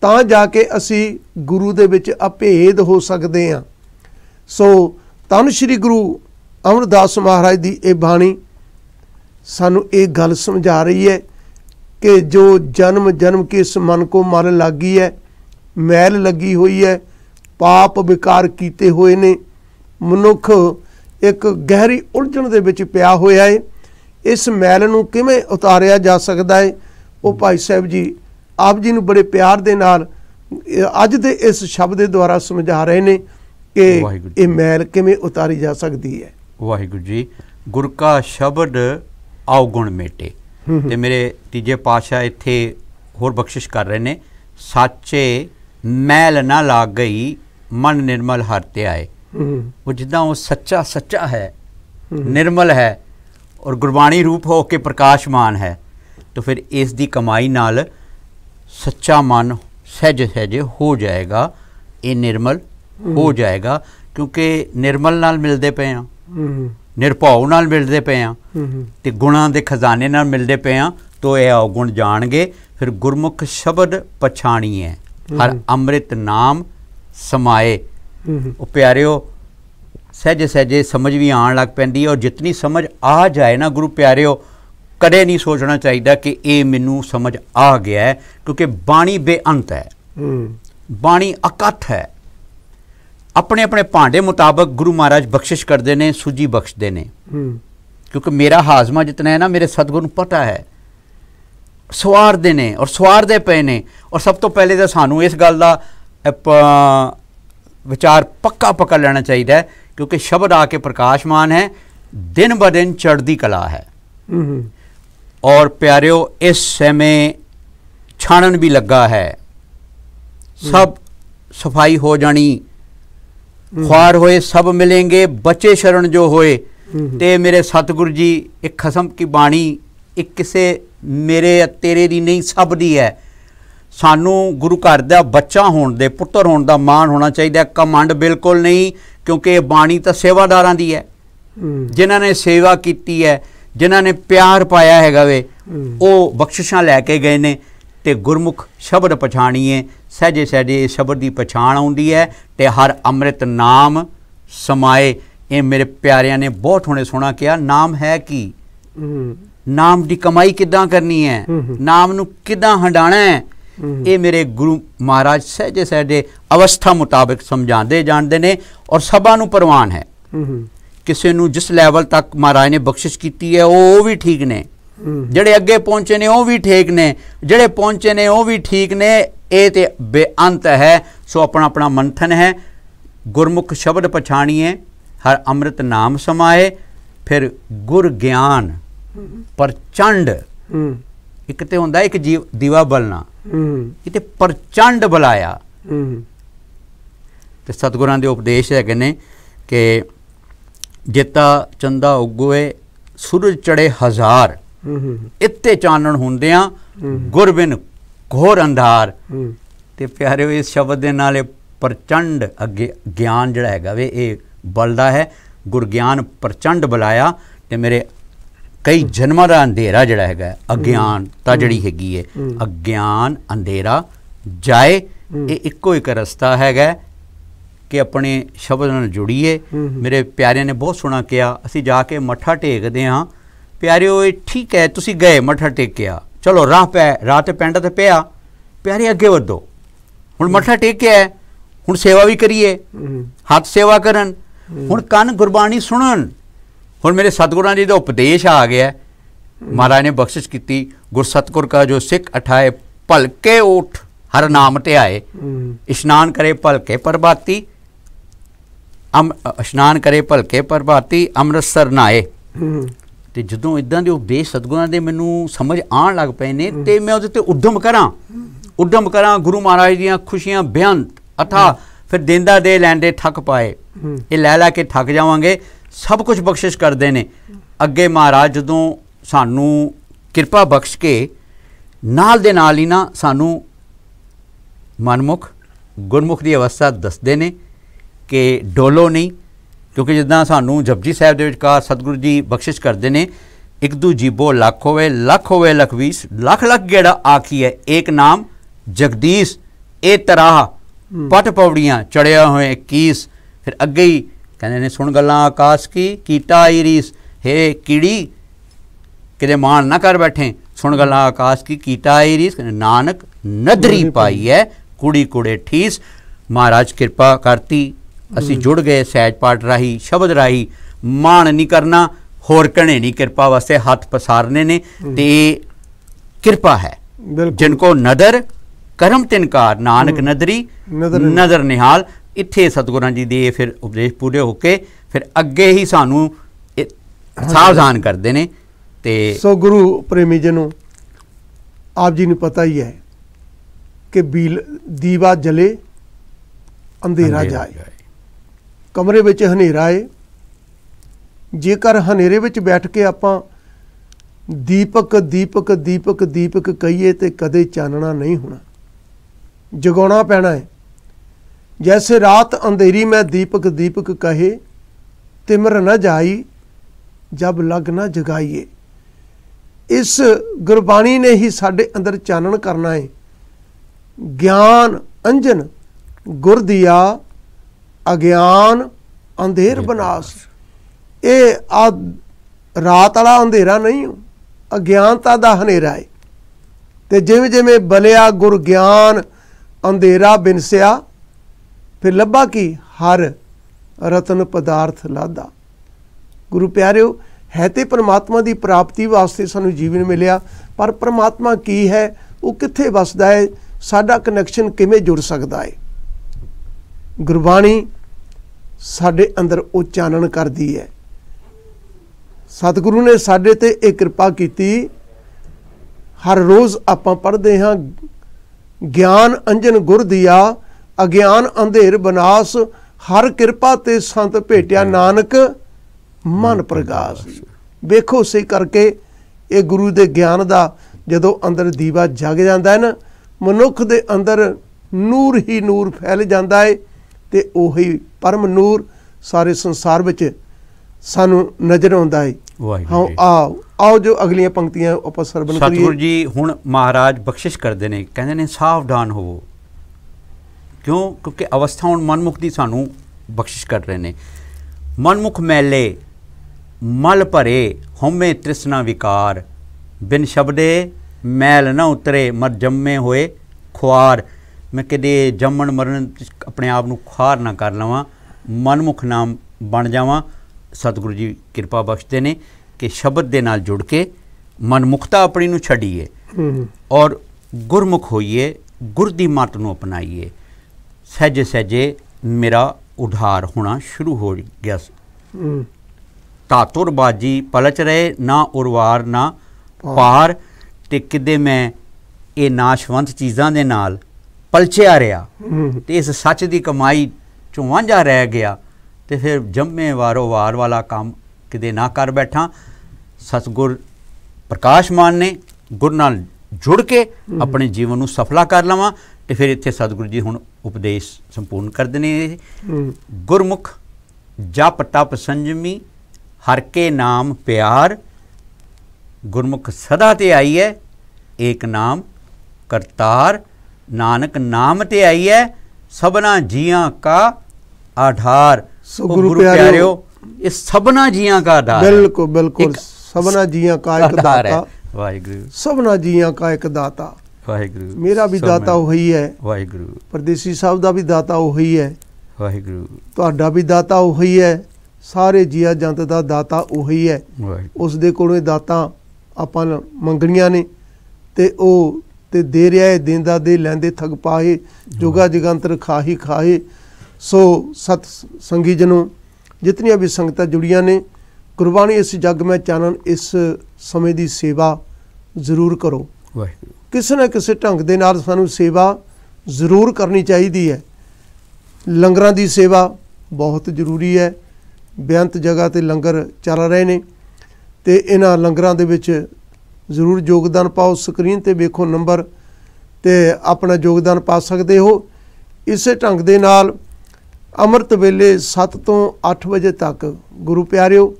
ਤਾਂ ਜਾ ਕੇ ਅਸੀਂ ਗੁਰੂ ਦੇ ਵਿੱਚ ਅਭੇਦ ਹੋ ਸਕਦੇ ਹਾਂ ਸੋ ਤਨ ਸ੍ਰੀ ਗੁਰੂ ਅਮਰਦਾਸ ਮਹਾਰਾਜ ਦੀ ਇਹ ਬਾਣੀ ਸਾਨੂੰ ਇਹ ਗੱਲ ਸਮਝਾ ਰਹੀ ਹੈ ਕਿ ਜੋ ਜਨਮ ਜਨਮ ਕੇ ਇਸ ਮਨ ਕੋ ਮਲ ਲੱਗੀ ਹੈ ਮੈਲ ਲੱਗੀ ਹੋਈ ਹੈ ਪਾਪ ਵਿਕਾਰ ਕੀਤੇ ਹੋਏ ਨੇ ਮਨੁੱਖ ਇੱਕ ਗਹਿਰੀ ਉਲਝਣ ਦੇ ਵਿੱਚ ਪਿਆ ਹੋਇਆ ਏ ਇਸ ਮੈਲ ਨੂੰ ਕਿਵੇਂ ਉਤਾਰਿਆ ਜਾ ਸਕਦਾ ਏ ਉਹ ਭਾਈ ਸਾਹਿਬ ਜੀ ਆਪ ਜੀ ਨੂੰ ਬੜੇ ਪਿਆਰ ਦੇ ਨਾਲ ਅੱਜ ਦੇ ਇਸ ਸ਼ਬਦ ਦੇ ਦੁਆਰਾ ਸਮਝਾ ਰਹੇ ਨੇ ਕਿ ਇਹ ਮੈਲ ਕਿਵੇਂ ਉਤਾਰੀ ਜਾ ਸਕਦੀ ਹੈ ਵਾਹਿਗੁਰੂ ਜੀ ਗੁਰ ਕਾ ਸ਼ਬਦ ਆਉਗਣ ਮੇਟੇ ਤੇ ਮੇਰੇ ਤੀਜੇ ਪਾਸ਼ਾ ਇੱਥੇ ਹੋਰ ਬਖਸ਼ਿਸ਼ ਕਰ ਰਹੇ ਨੇ ਸਾਚੇ ਮੈਲ ਨਾ ਲੱਗ ਗਈ ਮਨ ਨਿਰਮਲ ਹਰ ਤੇ ਆਏ ਉਹ ਜਿੱਦਾਂ ਉਹ ਸੱਚਾ ਸੱਚਾ ਹੈ ਨਿਰਮਲ ਹੈ ਔਰ ਗੁਰਬਾਣੀ ਰੂਪ ਹੋ ਕੇ ਪ੍ਰਕਾਸ਼ਮਾਨ ਹੈ ਤਾਂ ਫਿਰ ਇਸ ਦੀ ਕਮਾਈ ਨਾਲ ਸੱਚਾ ਮਨ ਸਹਿਜ ਸਹਿਜ ਹੋ ਜਾਏਗਾ ਇਹ ਨਿਰਮਲ ਹੋ ਜਾਏਗਾ ਕਿਉਂਕਿ ਨਿਰਮਲ ਨਾਲ ਮਿਲਦੇ ਪਏ ਆ ਨਿਰਭਉ ਨਾਲ ਮਿਲਦੇ ਪਏ ਆ ਤੇ ਗੁਣਾਂ ਦੇ ਖਜ਼ਾਨੇ ਨਾਲ ਮਿਲਦੇ ਪਏ ਆ ਤੋ ਇਹ ਔਗੁਣ ਜਾਣਗੇ ਫਿਰ ਗੁਰਮੁਖ ਸ਼ਬਦ ਪਛਾਣੀਏ ਹਰ ਅੰਮ੍ਰਿਤ ਨਾਮ ਸਮਾਏ ਉਹ ਪਿਆਰਿਓ ਸਹਿਜ ਸਹਿਜੇ ਸਮਝ ਵੀ ਆਉਣ ਲੱਗ ਪੈਂਦੀ ਹੈ ਔਰ ਜਿੰਨੀ ਸਮਝ ਆ ਜਾਏ ਨਾ ਗੁਰੂ ਪਿਆਰਿਓ ਕਦੇ ਨਹੀਂ ਸੋਚਣਾ ਚਾਹੀਦਾ ਕਿ ਇਹ ਮੈਨੂੰ ਸਮਝ ਆ ਗਿਆ ਹੈ ਕਿਉਂਕਿ ਬਾਣੀ ਬੇਅੰਤ ਹੈ ਬਾਣੀ ਅਕਥ ਹੈ ਆਪਣੇ ਆਪਣੇ ਭਾਂਡੇ ਮੁਤਾਬਕ ਗੁਰੂ ਮਹਾਰਾਜ ਬਖਸ਼ਿਸ਼ ਕਰਦੇ ਨੇ ਸੂਜੀ ਬਖਸ਼ਦੇ ਨੇ ਕਿਉਂਕਿ ਮੇਰਾ ਹਾਜ਼ਮਾ ਜਿਤਨਾ ਹੈ ਨਾ ਮੇਰੇ ਸਤਗੁਰ ਨੂੰ ਪਤਾ ਹੈ ਸਵਾਰਦੇ ਨੇ ਔਰ ਸਵਾਰਦੇ ਪਏ ਨੇ ਔਰ ਸਭ ਤੋਂ ਪਹਿਲੇ ਤਾਂ ਸਾਨੂੰ ਇਸ ਗੱਲ ਦਾ ਵਿਚਾਰ ਪੱਕਾ ਪੱਕਾ ਲੈਣਾ ਚਾਹੀਦਾ ਹੈ ਕਿਉਂਕਿ ਸ਼ਬਦ ਆ ਕੇ ਪ੍ਰਕਾਸ਼ਮਾਨ ਹੈ ਦਿਨ ਬ ਦਿਨ ਚੜ੍ਹਦੀ ਕਲਾ ਹੈ ਔਰ ਪਿਆਰਿਓ ਇਸ ਸਮੇਂ ਛਾਣਨ ਵੀ ਲੱਗਾ ਹੈ ਸਭ ਸਫਾਈ ਹੋ ਜਾਣੀ ਖਾਰ ਹੋਏ ਸਭ ਮਿਲेंगे ਬੱਚੇ ਸ਼ਰਨ ਜੋ ਹੋਏ ਤੇ ਮੇਰੇ ਸਤਿਗੁਰੂ ਜੀ ਇੱਕ ਖਸਮ ਕੀ ਬਾਣੀ ਇੱਕ ਕਿਸੇ ਮੇਰੇ ਤੇਰੇ ਦੀ ਨਹੀਂ ਸਭ ਦੀ ਹੈ ਸਾਨੂੰ ਗੁਰੂ ਘਰ ਦਾ ਬੱਚਾ ਹੋਣ ਦੇ ਪੁੱਤਰ ਹੋਣ ਦਾ ਮਾਣ ਹੋਣਾ ਚਾਹੀਦਾ ਕਮੰਡ ਬਿਲਕੁਲ ਨਹੀਂ ਕਿਉਂਕਿ ਇਹ ਬਾਣੀ ਤਾਂ ਸੇਵਾਦਾਰਾਂ ਦੀ ਹੈ ਜਿਨ੍ਹਾਂ ਨੇ ਸੇਵਾ ਕੀਤੀ ਹੈ ਜਿਨ੍ਹਾਂ ਨੇ ਪਿਆਰ ਪਾਇਆ ਹੈਗਾ ਵੇ ਉਹ ਬਖਸ਼ਿਸ਼ਾਂ ਲੈ ਕੇ ਗਏ ਨੇ ਤੇ ਗੁਰਮੁਖ ਸ਼ਬਦ ਪਛਾਣੀਏ ਸਹਜੇ ਸਹਜੇ ਇਸ ਸ਼ਬਦ ਦੀ ਪਛਾਣ ਆਉਂਦੀ ਹੈ ਤੇ ਹਰ ਅੰਮ੍ਰਿਤ ਨਾਮ ਸਮਾਏ ਇਹ ਮੇਰੇ ਪਿਆਰਿਆਂ ਨੇ ਬਹੁਤ ਹੁਣੇ ਸੁਣਾ ਕਿਹਾ ਨਾਮ ਹੈ ਕੀ ਨਾਮ ਦੀ ਕਮਾਈ ਕਿਦਾਂ ਕਰਨੀ ਹੈ ਨਾਮ ਨੂੰ ਕਿਦਾਂ ਹੰਡਾਣਾ ਹੈ ਇਹ ਮੇਰੇ ਗੁਰੂ ਮਹਾਰਾਜ ਸਹਿਜੇ ਸਹਿਜੇ ਅਵਸਥਾ ਮੁਤਾਬਕ ਸਮਝਾਉਂਦੇ ਜਾਣਦੇ ਨੇ ਔਰ ਸਭਾ ਨੂੰ ਪਰਵਾਨ ਹੈ ਕਿਸੇ ਨੂੰ ਜਿਸ ਲੈਵਲ ਤੱਕ ਮਹਾਰਾਜ ਨੇ ਬਖਸ਼ਿਸ਼ ਕੀਤੀ ਹੈ ਉਹ ਵੀ ਠੀਕ ਨੇ ਜਿਹੜੇ ਅੱਗੇ ਪਹੁੰਚੇ ਨੇ ਉਹ ਵੀ ਠੀਕ ਨੇ ਜਿਹੜੇ ਪਹੁੰਚੇ ਨੇ ਉਹ ਵੀ ਠੀਕ ਨੇ ਇਹ ਤੇ ਬੇਅੰਤ ਹੈ ਸੋ ਆਪਣਾ ਆਪਣਾ ਮੰਥਨ ਹੈ ਗੁਰਮੁਖ ਸ਼ਬਦ ਪਛਾਣੀਏ ਹਰ ਅੰਮ੍ਰਿਤ ਨਾਮ ਸਮਾਏ ਫਿਰ ਗੁਰ ਗਿਆਨ ਪਰਚੰਡ ਇੱਕ ਤੇ ਹੁੰਦਾ ਇੱਕ ਜੀਵ ਦੀਵਾ ਬਲਣਾ ਇਤੇ ਪ੍ਰਚੰਡ ਬੁਲਾਇਆ ਤੇ ਸਤਗੁਰਾਂ ਦੇ ਉਪਦੇਸ਼ ਹੈਗੇ ਨੇ ਕਿ ਜਿੱਤਾ ਚੰਦਾ ਉਗੋਏ ਸੂਰਜ ਚੜੇ ਹਜ਼ਾਰ ਇੱਤੇ ਚਾਨਣ ਹੁੰਦਿਆਂ ਗੁਰਬਿਨ ਘੋਰ ਅੰਧਾਰ ਤੇ ਪਿਆਰਿਓ ਇਸ ਸ਼ਬਦ ਦੇ ਨਾਲ ਇਹ ਪ੍ਰਚੰਡ ਅੱਗੇ ਗਿਆਨ ਜਿਹੜਾ ਹੈਗਾ ਵੇ ਇਹ ਬਲਦਾ ਹੈ ਗੁਰ ਗਿਆਨ ਪ੍ਰਚੰਡ ਬੁਲਾਇਆ ਤੇ ਮੇਰੇ ਕਈ ਜਨਮਾਂ ਦਾ ਅੰਧੇਰਾ ਜਿਹੜਾ ਹੈਗਾ ਅਗਿਆਨ ਤਾਂ ਜਿਹੜੀ ਹੈਗੀ ਹੈ ਅਗਿਆਨ ਅੰਧੇਰਾ ਜਾਏ ਇਹ ਇੱਕੋ ਇੱਕ ਰਸਤਾ ਹੈਗਾ ਕਿ ਆਪਣੇ ਸ਼ਬਦ ਨਾਲ ਜੁੜੀਏ ਮੇਰੇ ਪਿਆਰਿਆਂ ਨੇ ਬਹੁਤ ਸੁਣਾ ਕਿਹਾ ਅਸੀਂ ਜਾ ਕੇ ਮੱਠਾ ਟੇਕਦੇ ਹਾਂ ਪਿਆਰਿਓ ਇਹ ਠੀਕ ਹੈ ਤੁਸੀਂ ਗਏ ਮੱਠਾ ਟੇਕਿਆ ਚਲੋ ਰਾਹ ਪੈ ਰਾਤ ਪੈਂਡ ਤੇ ਪਿਆ ਪਿਆਰੇ ਅੱਗੇ ਵਧੋ ਹੁਣ ਮੱਠਾ ਟੇਕਿਆ ਹੁਣ ਸੇਵਾ ਵੀ ਕਰੀਏ ਹੱਥ ਸੇਵਾ ਕਰਨ ਹੁਣ ਕੰਨ ਗੁਰਬਾਣੀ ਸੁਣਨ ਹੁਣ ਮੇਰੇ ਸਤਗੁਰਾਂ ਜੀ ਦਾ ਉਪਦੇਸ਼ ਆ ਗਿਆ ਮਹਾਰਾਜ ਨੇ ਬਖਸ਼ਿਸ਼ ਕੀਤੀ ਸਤਗੁਰ ਕਾ ਜੋ ਸਿੱਖ ਅਠਾਏ ਭਲਕੇ ਉਠ ਹਰ ਨਾਮ ਤੇ ਆਏ ਇਸ਼ਨਾਨ ਕਰੇ ਭਲਕੇ ਪ੍ਰਭਾਤੀ ਅਮ ਇਸ਼ਨਾਨ ਕਰੇ ਭਲਕੇ ਪ੍ਰਭਾਤੀ ਅੰਮ੍ਰਿਤਸਰ ਨਾਏ ਤੇ ਜਦੋਂ ਇਦਾਂ ਦੇ ਉਪਦੇਸ਼ ਸਤਗੁਰਾਂ ਦੇ ਮੈਨੂੰ ਸਮਝ ਆਉਣ ਲੱਗ ਪਏ ਨੇ ਤੇ ਮੈਂ ਉਹਦੇ ਤੇ ਉਦਮ ਕਰਾਂ ਉਦਮ ਕਰਾਂ ਗੁਰੂ ਮਹਾਰਾਜ ਦੀਆਂ ਖੁਸ਼ੀਆਂ ਬਿਆਨ ਅਥਾ ਫਿਰ ਦਿੰਦਾ ਦੇ ਲੈਂਦੇ ਠੱਕ ਪਾਏ ਇਹ ਲੈ ਲੈ ਕੇ ਠੱਕ ਜਾਵਾਂਗੇ ਸਭ ਕੁਝ ਬਖਸ਼ਿਸ਼ ਕਰਦੇ ਨੇ ਅੱਗੇ ਮਹਾਰਾਜ ਜਦੋਂ ਸਾਨੂੰ ਕਿਰਪਾ ਬਖਸ਼ ਕੇ ਨਾਲ ਦੇ ਨਾਲ ਹੀ ਨਾ ਸਾਨੂੰ ਮਨਮੁਖ ਗੁਰਮੁਖ ਦੀ ਅਵਸਥਾ ਦੱਸਦੇ ਨੇ ਕਿ ਡੋਲੋ ਨਹੀਂ ਕਿਉਂਕਿ ਜਿੱਦਾਂ ਸਾਨੂੰ ਜਪਜੀ ਸਾਹਿਬ ਦੇ ਵਿਚਕਾਰ ਸਤਿਗੁਰੂ ਜੀ ਬਖਸ਼ਿਸ਼ ਕਰਦੇ ਨੇ ਇੱਕ ਦੂ ਜੀਬੋ ਲੱਖ ਹੋਵੇ ਲੱਖ ਹੋਵੇ ਲਖਵੀਸ ਲੱਖ ਲੱਖ ਗੇੜਾ ਆਖੀ ਹੈ ਇੱਕ ਨਾਮ ਜਗਦੀਸ਼ ਇਹ ਤਰਾਹ ਪਟ ਪੌੜੀਆਂ ਚੜਿਆ ਹੋਏ 21 ਫਿਰ ਅੱਗੇ ਹੀ ਕਹਿੰਦੇ ਨੇ ਸੁਣ ਗੱਲਾਂ ਆਕਾਸ਼ ਕੀ ਕੀਟਾ ਇਰੀਸ ਹੇ ਕੀੜੀ ਕਿਤੇ ਮਾਣ ਨਾ ਕਰ ਬੈਠੇ ਸੁਣ ਗੱਲਾਂ ਆਕਾਸ਼ ਕੀ ਕੀਟਾ ਇਰੀਸ ਨਾਨਕ ਨਦਰੀ ਪਾਈ ਹੈ ਕੁੜੀ ਕੁੜੇ ਠੀਸ ਮਹਾਰਾਜ ਕਿਰਪਾ ਕਰਤੀ ਅਸੀਂ ਜੁੜ ਗਏ ਸਹਿਜ ਪਾਠ ਰਾਹੀ ਸ਼ਬਦ ਰਾਹੀ ਮਾਣ ਨਹੀਂ ਕਰਨਾ ਹੋਰ ਕਣੇ ਨਹੀਂ ਕਿਰਪਾ ਵਾਸਤੇ ਹੱਥ ਪਸਾਰਨੇ ਨੇ ਤੇ ਕਿਰਪਾ ਹੈ ਜਿਨ ਕੋ ਨਦਰ ਕਰਮ ਤਿਨਕਾਰ ਨਾਨਕ ਨਦਰੀ ਨਦਰ ਨਿਹਾਲ ਇੱਥੇ ਸਤਗੁਰਾਂ ਜੀ ਦੇ ਫਿਰ ਉਪਦੇਸ਼ ਪੂਰੇ ਹੋ ਕੇ ਫਿਰ ਅੱਗੇ ਹੀ ਸਾਨੂੰ ਸਾਵਧਾਨ ਕਰਦੇ ਨੇ ਤੇ ਸੋ ਗੁਰੂ ਪ੍ਰੇਮੀ ਜਨੋ ਆਪ ਜੀ ਨੂੰ ਪਤਾ ਹੀ ਹੈ ਕਿ ਬੀਲ ਦੀਵਾ ਜਲੇ ਅੰਧੇਰਾ ਜਾਏ ਕਮਰੇ ਵਿੱਚ ਹਨੇਰਾ ਏ ਜੇਕਰ ਹਨੇਰੇ ਵਿੱਚ ਬੈਠ ਕੇ ਆਪਾਂ ਦੀਪਕ ਦੀਪਕ ਦੀਪਕ ਦੀਪਕ ਕਹੀਏ ਤੇ ਕਦੇ ਚਾਨਣਾ ਨਹੀਂ ਹੋਣਾ ਜਗਾਉਣਾ ਪੈਣਾ ਹੈ ਜੈਸੇ ਰਾਤ ਅੰਧੇਰੀ ਮੈਂ ਦੀਪਕ ਦੀਪਕ ਕਹੇ ਤਿਮਰ न ਜਾਈ ਜਬ ਲਗ ਨਾ ਜਗਾਈਏ ਇਸ ਗੁਰਬਾਣੀ ਨੇ ਹੀ ਸਾਡੇ ਅੰਦਰ ਚਾਨਣ ਕਰਨਾ ਹੈ ਗਿਆਨ ਅੰਜਨ ਗੁਰ ਦਿਆ ਅਗਿਆਨ ਅੰਧੇਰ ਬਨਾਸ ਇਹ ਆ ਰਾਤ ਵਾਲਾ ਅੰਧੇਰਾ ਨਹੀਂ ਅਗਿਆਨਤਾ ਦਾ ਹਨੇਰਾ ਹੈ ਤੇ ਜਿਵੇਂ ਜਿਵੇਂ ਬਲਿਆ ਗੁਰ ਗਿਆਨ ਅੰਧੇਰਾ ਬਿਨਸਿਆ ਫਿਰ ਲੱਭਾ ਕੀ ਹਰ ਰਤਨ ਪਦਾਰਥ ਲਾਦਾ ਗੁਰੂ ਪਿਆਰਿਓ ਹੈ ਤੇ ਪ੍ਰਮਾਤਮਾ ਦੀ ਪ੍ਰਾਪਤੀ ਵਾਸਤੇ ਸਾਨੂੰ ਜੀਵਨ ਮਿਲਿਆ ਪਰ ਪ੍ਰਮਾਤਮਾ ਕੀ ਹੈ ਉਹ ਕਿੱਥੇ ਵਸਦਾ ਹੈ ਸਾਡਾ ਕਨੈਕਸ਼ਨ ਕਿਵੇਂ ਜੁੜ ਸਕਦਾ ਹੈ ਗੁਰਬਾਣੀ ਸਾਡੇ ਅੰਦਰ ਉਹ ਚਾਨਣ ਕਰਦੀ ਹੈ ਸਤਿਗੁਰੂ ਨੇ ਸਾਡੇ ਤੇ ਇਹ ਕਿਰਪਾ ਕੀਤੀ ਹਰ ਰੋਜ਼ ਆਪਾਂ ਪੜ੍ਹਦੇ ਹਾਂ ਗਿਆਨ ਅੰਜਨ ਗੁਰ ਦਿਆ ਅਗਿਆਨ ਅੰਧੇਰ ਬਨਾਸ ਹਰ ਕਿਰਪਾ ਤੇ ਸੰਤ ਭੇਟਿਆ ਨਾਨਕ ਮਨ ਪ੍ਰਗਾਸ ਵੇਖੋ ਸੇ ਕਰਕੇ ਇਹ ਗੁਰੂ ਦੇ ਗਿਆਨ ਦਾ ਜਦੋਂ ਅੰਦਰ ਦੀਵਾ ਜਗ ਜਾਂਦਾ ਹੈ ਨਾ ਮਨੁੱਖ ਦੇ ਅੰਦਰ ਨੂਰ ਹੀ ਨੂਰ ਫੈਲ ਜਾਂਦਾ ਹੈ ਤੇ ਉਹੀ ਪਰਮ ਨੂਰ ਸਾਰੇ ਸੰਸਾਰ ਵਿੱਚ ਸਾਨੂੰ ਨਜ਼ਰ ਆਉਂਦਾ ਹੈ ਹਾਂ ਆਓ ਆਓ ਜੋ ਅਗਲੀਆਂ ਪੰਕਤੀਆਂ ਆਪਾਂ ਸਰਵਨ ਕਰੀਏ ਸਤਿਗੁਰੂ ਜੀ ਹੁਣ ਮਹਾਰਾਜ ਬਖਸ਼ਿਸ਼ ਕਰਦੇ ਨੇ ਕਹਿੰਦੇ ਨੇ ਸਾਵਧਾਨ ਹੋਵੋ ਕਿਉਂ ਕਿਉਂਕਿ ਅਵਸਥਾ ਹੁਣ ਮਨਮੁਖ ਦੀ ਸਾਨੂੰ ਬਖਸ਼ਿਸ਼ ਕਰ ਰਹੇ ਨੇ ਮਨਮੁਖ ਮੈਲੇ ਮਲ ਭਰੇ ਹਉਮੈ ਤ੍ਰਿਸ਼ਨਾ ਵਿਕਾਰ ਬਿਨ ਸ਼ਬਦੇ ਮੈਲ ਨਾ ਉਤਰੇ ਮਰ ਜੰਮੇ ਹੋਏ ਖੁਆਰ ਮੈਂ ਕਦੇ ਜੰਮਣ ਮਰਨ ਆਪਣੇ ਆਪ ਨੂੰ ਖਾਰ ਨਾ ਕਰ ਲਵਾਂ ਮਨਮੁਖ ਨਾਮ ਬਣ ਜਾਵਾਂ ਸਤਿਗੁਰੂ ਜੀ ਕਿਰਪਾ ਬਖਸ਼ਦੇ ਨੇ ਕਿ ਸ਼ਬਦ ਦੇ ਨਾਲ ਜੁੜ ਕੇ ਮਨਮੁਖਤਾ ਆਪਣੀ ਨੂੰ ਛੱਡੀਏ ਔਰ ਗੁਰਮੁਖ ਹੋਈਏ ਗੁਰ ਦੀ ਮਤ ਨੂੰ ਅਪਣਾਈਏ ਸਹਜੇ ਸਹਜੇ ਮੇਰਾ ਉਧਾਰ ਹੋਣਾ ਸ਼ੁਰੂ ਹੋ ਗਿਆ ਸੀ ਤਾਤੁਰ ਬਾਜੀ ਪਲਚ ਰਹੇ ਨਾ ਉਰਵਾਰ ਨਾ ਪਾਰ ਤੇ ਕਿਦੇ ਮੈਂ ਇਹ ਨਾਸ਼ਵੰਤ ਚੀਜ਼ਾਂ ਦੇ ਨਾਲ ਪਲਚਿਆ ਰਿਹਾ ਤੇ ਇਸ ਸੱਚ ਦੀ ਕਮਾਈ ਚੋਂ ਵਾਂਝਾ ਰਹਿ ਗਿਆ ਤੇ ਫਿਰ ਜੰਮੇ ਵਾਰੋ ਵਾਰ ਵਾਲਾ ਕੰਮ ਕਿਦੇ ਨਾ ਕਰ ਬੈਠਾ ਸਤਗੁਰ ਪ੍ਰਕਾਸ਼ ਮਾਨ ਨੇ ਗੁਰ ਨਾਲ ਜੁੜ ਕੇ ਆਪਣੇ ਜੀਵਨ ਨੂੰ ਸਫਲਾ ਕਰ ਲਵਾਂ ਤੇ ਫਿਰ ਇੱਥੇ ਸਤਿਗੁਰੂ ਜੀ ਹੁਣ ਉਪਦੇਸ਼ ਸੰਪੂਰਨ ਕਰਦੇ ਨੇ ਗੁਰਮੁਖ ਜਪ ਤਪ ਸੰਜਮੀ ਹਰ ਕੇ ਨਾਮ ਪਿਆਰ ਗੁਰਮੁਖ ਸਦਾ ਤੇ ਆਈ ਹੈ ਏਕ ਨਾਮ ਕਰਤਾਰ ਨਾਨਕ ਨਾਮ ਤੇ ਆਈ ਹੈ ਸਭਨਾ ਜੀਆਂ ਕਾ ਆਧਾਰ ਸੋ ਗੁਰੂ ਪਿਆਰਿਓ ਇਹ ਸਭਨਾ ਜੀਆਂ ਕਾ ਆਧਾਰ ਬਿਲਕੁਲ ਬਿਲਕੁਲ ਸਭਨਾ ਜੀਆਂ ਕਾ ਇੱਕ ਦਾਤਾ ਵਾਹਿਗੁਰੂ ਸਭਨਾ ਜੀਆਂ ਕਾ ਇੱਕ ਦਾਤਾ ਵਾਹਿਗੁਰੂ ਮੇਰਾ ਵੀ ਦਾਤਾ ਉਹੀ ਹੈ ਵਾਹਿਗੁਰੂ ਪਰਦੇਸੀ ਸਾਹਿਬ ਦਾ ਵੀ ਦਾਤਾ ਉਹੀ ਹੈ ਵਾਹਿਗੁਰੂ ਤੁਹਾਡਾ ਵੀ ਦਾਤਾ ਉਹੀ ਹੈ ਸਾਰੇ ਜੀਆ ਜੰਤ ਦਾ ਦਾਤਾ ਉਹੀ ਹੈ ਉਸ ਦੇ ਕੋਲੋਂ ਇਹ ਦਾਤਾ ਆਪਾਂ ਮੰਗਣੀਆਂ ਨੇ ਤੇ ਉਹ ਤੇ ਦੇ ਰਿਹਾ ਹੈ ਦਿੰਦਾ ਦੇ ਲੈਂਦੇ ਥਗ ਪਾਏ ਜੁਗਾ ਜਗੰਤਰ ਖਾਹੀ ਖਾਏ ਸੋ ਸਤ ਸੰਗੀ ਜਨੋ ਜਿਤਨੀਆਂ ਵੀ ਸੰਗਤਾਂ ਜੁੜੀਆਂ ਨੇ ਕੁਰਬਾਨੀ ਇਸ ਜਗ ਮੈਂ ਚਾਨਣ ਇਸ ਸਮੇਂ ਦੀ ਸੇਵਾ ਜ਼ਰੂਰ ਕਰੋ ਕਿਸੇ ਨਾ ਕਿਸੇ ਢੰਗ ਦੇ ਨਾਲ ਸਾਨੂੰ ਸੇਵਾ ਜ਼ਰੂਰ ਕਰਨੀ ਚਾਹੀਦੀ ਹੈ ਲੰਗਰਾਂ ਦੀ ਸੇਵਾ ਬਹੁਤ ਜ਼ਰੂਰੀ ਹੈ ਬੇਅੰਤ ਜਗ੍ਹਾ ਤੇ ਲੰਗਰ ਚੱਲ ਰਹੇ ਨੇ ਤੇ ਇਹਨਾਂ ਲੰਗਰਾਂ ਦੇ ਵਿੱਚ ਜ਼ਰੂਰ ਯੋਗਦਾਨ ਪਾਓ ਸਕਰੀਨ ਤੇ ਵੇਖੋ ਨੰਬਰ ਤੇ ਆਪਣਾ ਯੋਗਦਾਨ ਪਾ ਸਕਦੇ ਹੋ ਇਸੇ ਢੰਗ ਦੇ ਨਾਲ ਅੰਮ੍ਰਿਤ ਵੇਲੇ 7 ਤੋਂ 8 ਵਜੇ ਤੱਕ ਗੁਰੂ ਪਿਆਰਿਓ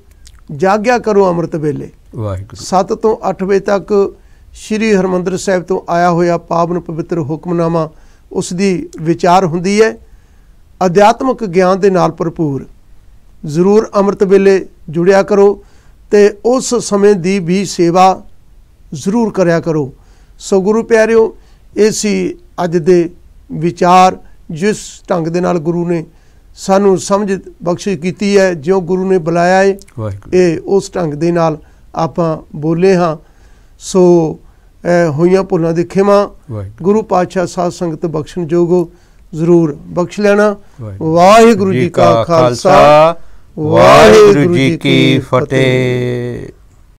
ਜਾਗਿਆ ਕਰੋ ਅੰਮ੍ਰਿਤ ਵੇਲੇ ਵਾਹਿਗੁਰੂ 7 ਤੋਂ 8 ਵਜੇ ਤੱਕ ਸ਼੍ਰੀ ਹਰਮੰਦਰ ਸਾਹਿਬ ਤੋਂ ਆਇਆ ਹੋਇਆ ਪਾਵਨ ਪਵਿੱਤਰ ਹੁਕਮਨਾਮਾ ਉਸ ਦੀ ਵਿਚਾਰ ਹੁੰਦੀ ਹੈ ਅਧਿਆਤਮਿਕ ਗਿਆਨ ਦੇ ਨਾਲ ਭਰਪੂਰ ਜ਼ਰੂਰ ਅੰਮ੍ਰਿਤ ਵੇਲੇ ਜੁੜਿਆ ਕਰੋ ਤੇ ਉਸ ਸਮੇਂ ਦੀ ਵੀ ਸੇਵਾ ਜ਼ਰੂਰ ਕਰਿਆ ਕਰੋ ਸੋ ਗੁਰੂ ਪਿਆਰਿਓ ਇਹ ਸੀ ਅੱਜ ਦੇ ਵਿਚਾਰ ਜਿਸ ਢੰਗ ਦੇ ਨਾਲ ਗੁਰੂ ਨੇ ਸਾਨੂੰ ਸਮਝ ਬਖਸ਼ਿਸ਼ ਕੀਤੀ ਹੈ ਜਿਉਂ ਗੁਰੂ ਨੇ ਬੁਲਾਇਆ ਹੈ ਇਹ ਉਸ ਢੰਗ ਦੇ ਨਾਲ ਆਪਾਂ ਬੋਲੇ ਹਾਂ ਸੋ ਹੋਈਆਂ ਭੁੱਲਾਂ ਦੇ ਖਿਮਾ ਗੁਰੂ ਪਾਤਸ਼ਾਹ ਸਾਧ ਸੰਗਤ ਬਖਸ਼ਣ ਜੋਗੋ ਜ਼ਰੂਰ ਬਖਸ਼ ਲੈਣਾ ਵਾਹਿਗੁਰੂ ਜੀ ਕਾ ਖਾਲਸਾ ਵਾਹਿਗੁਰੂ ਜੀ ਕੀ ਫਤਿਹ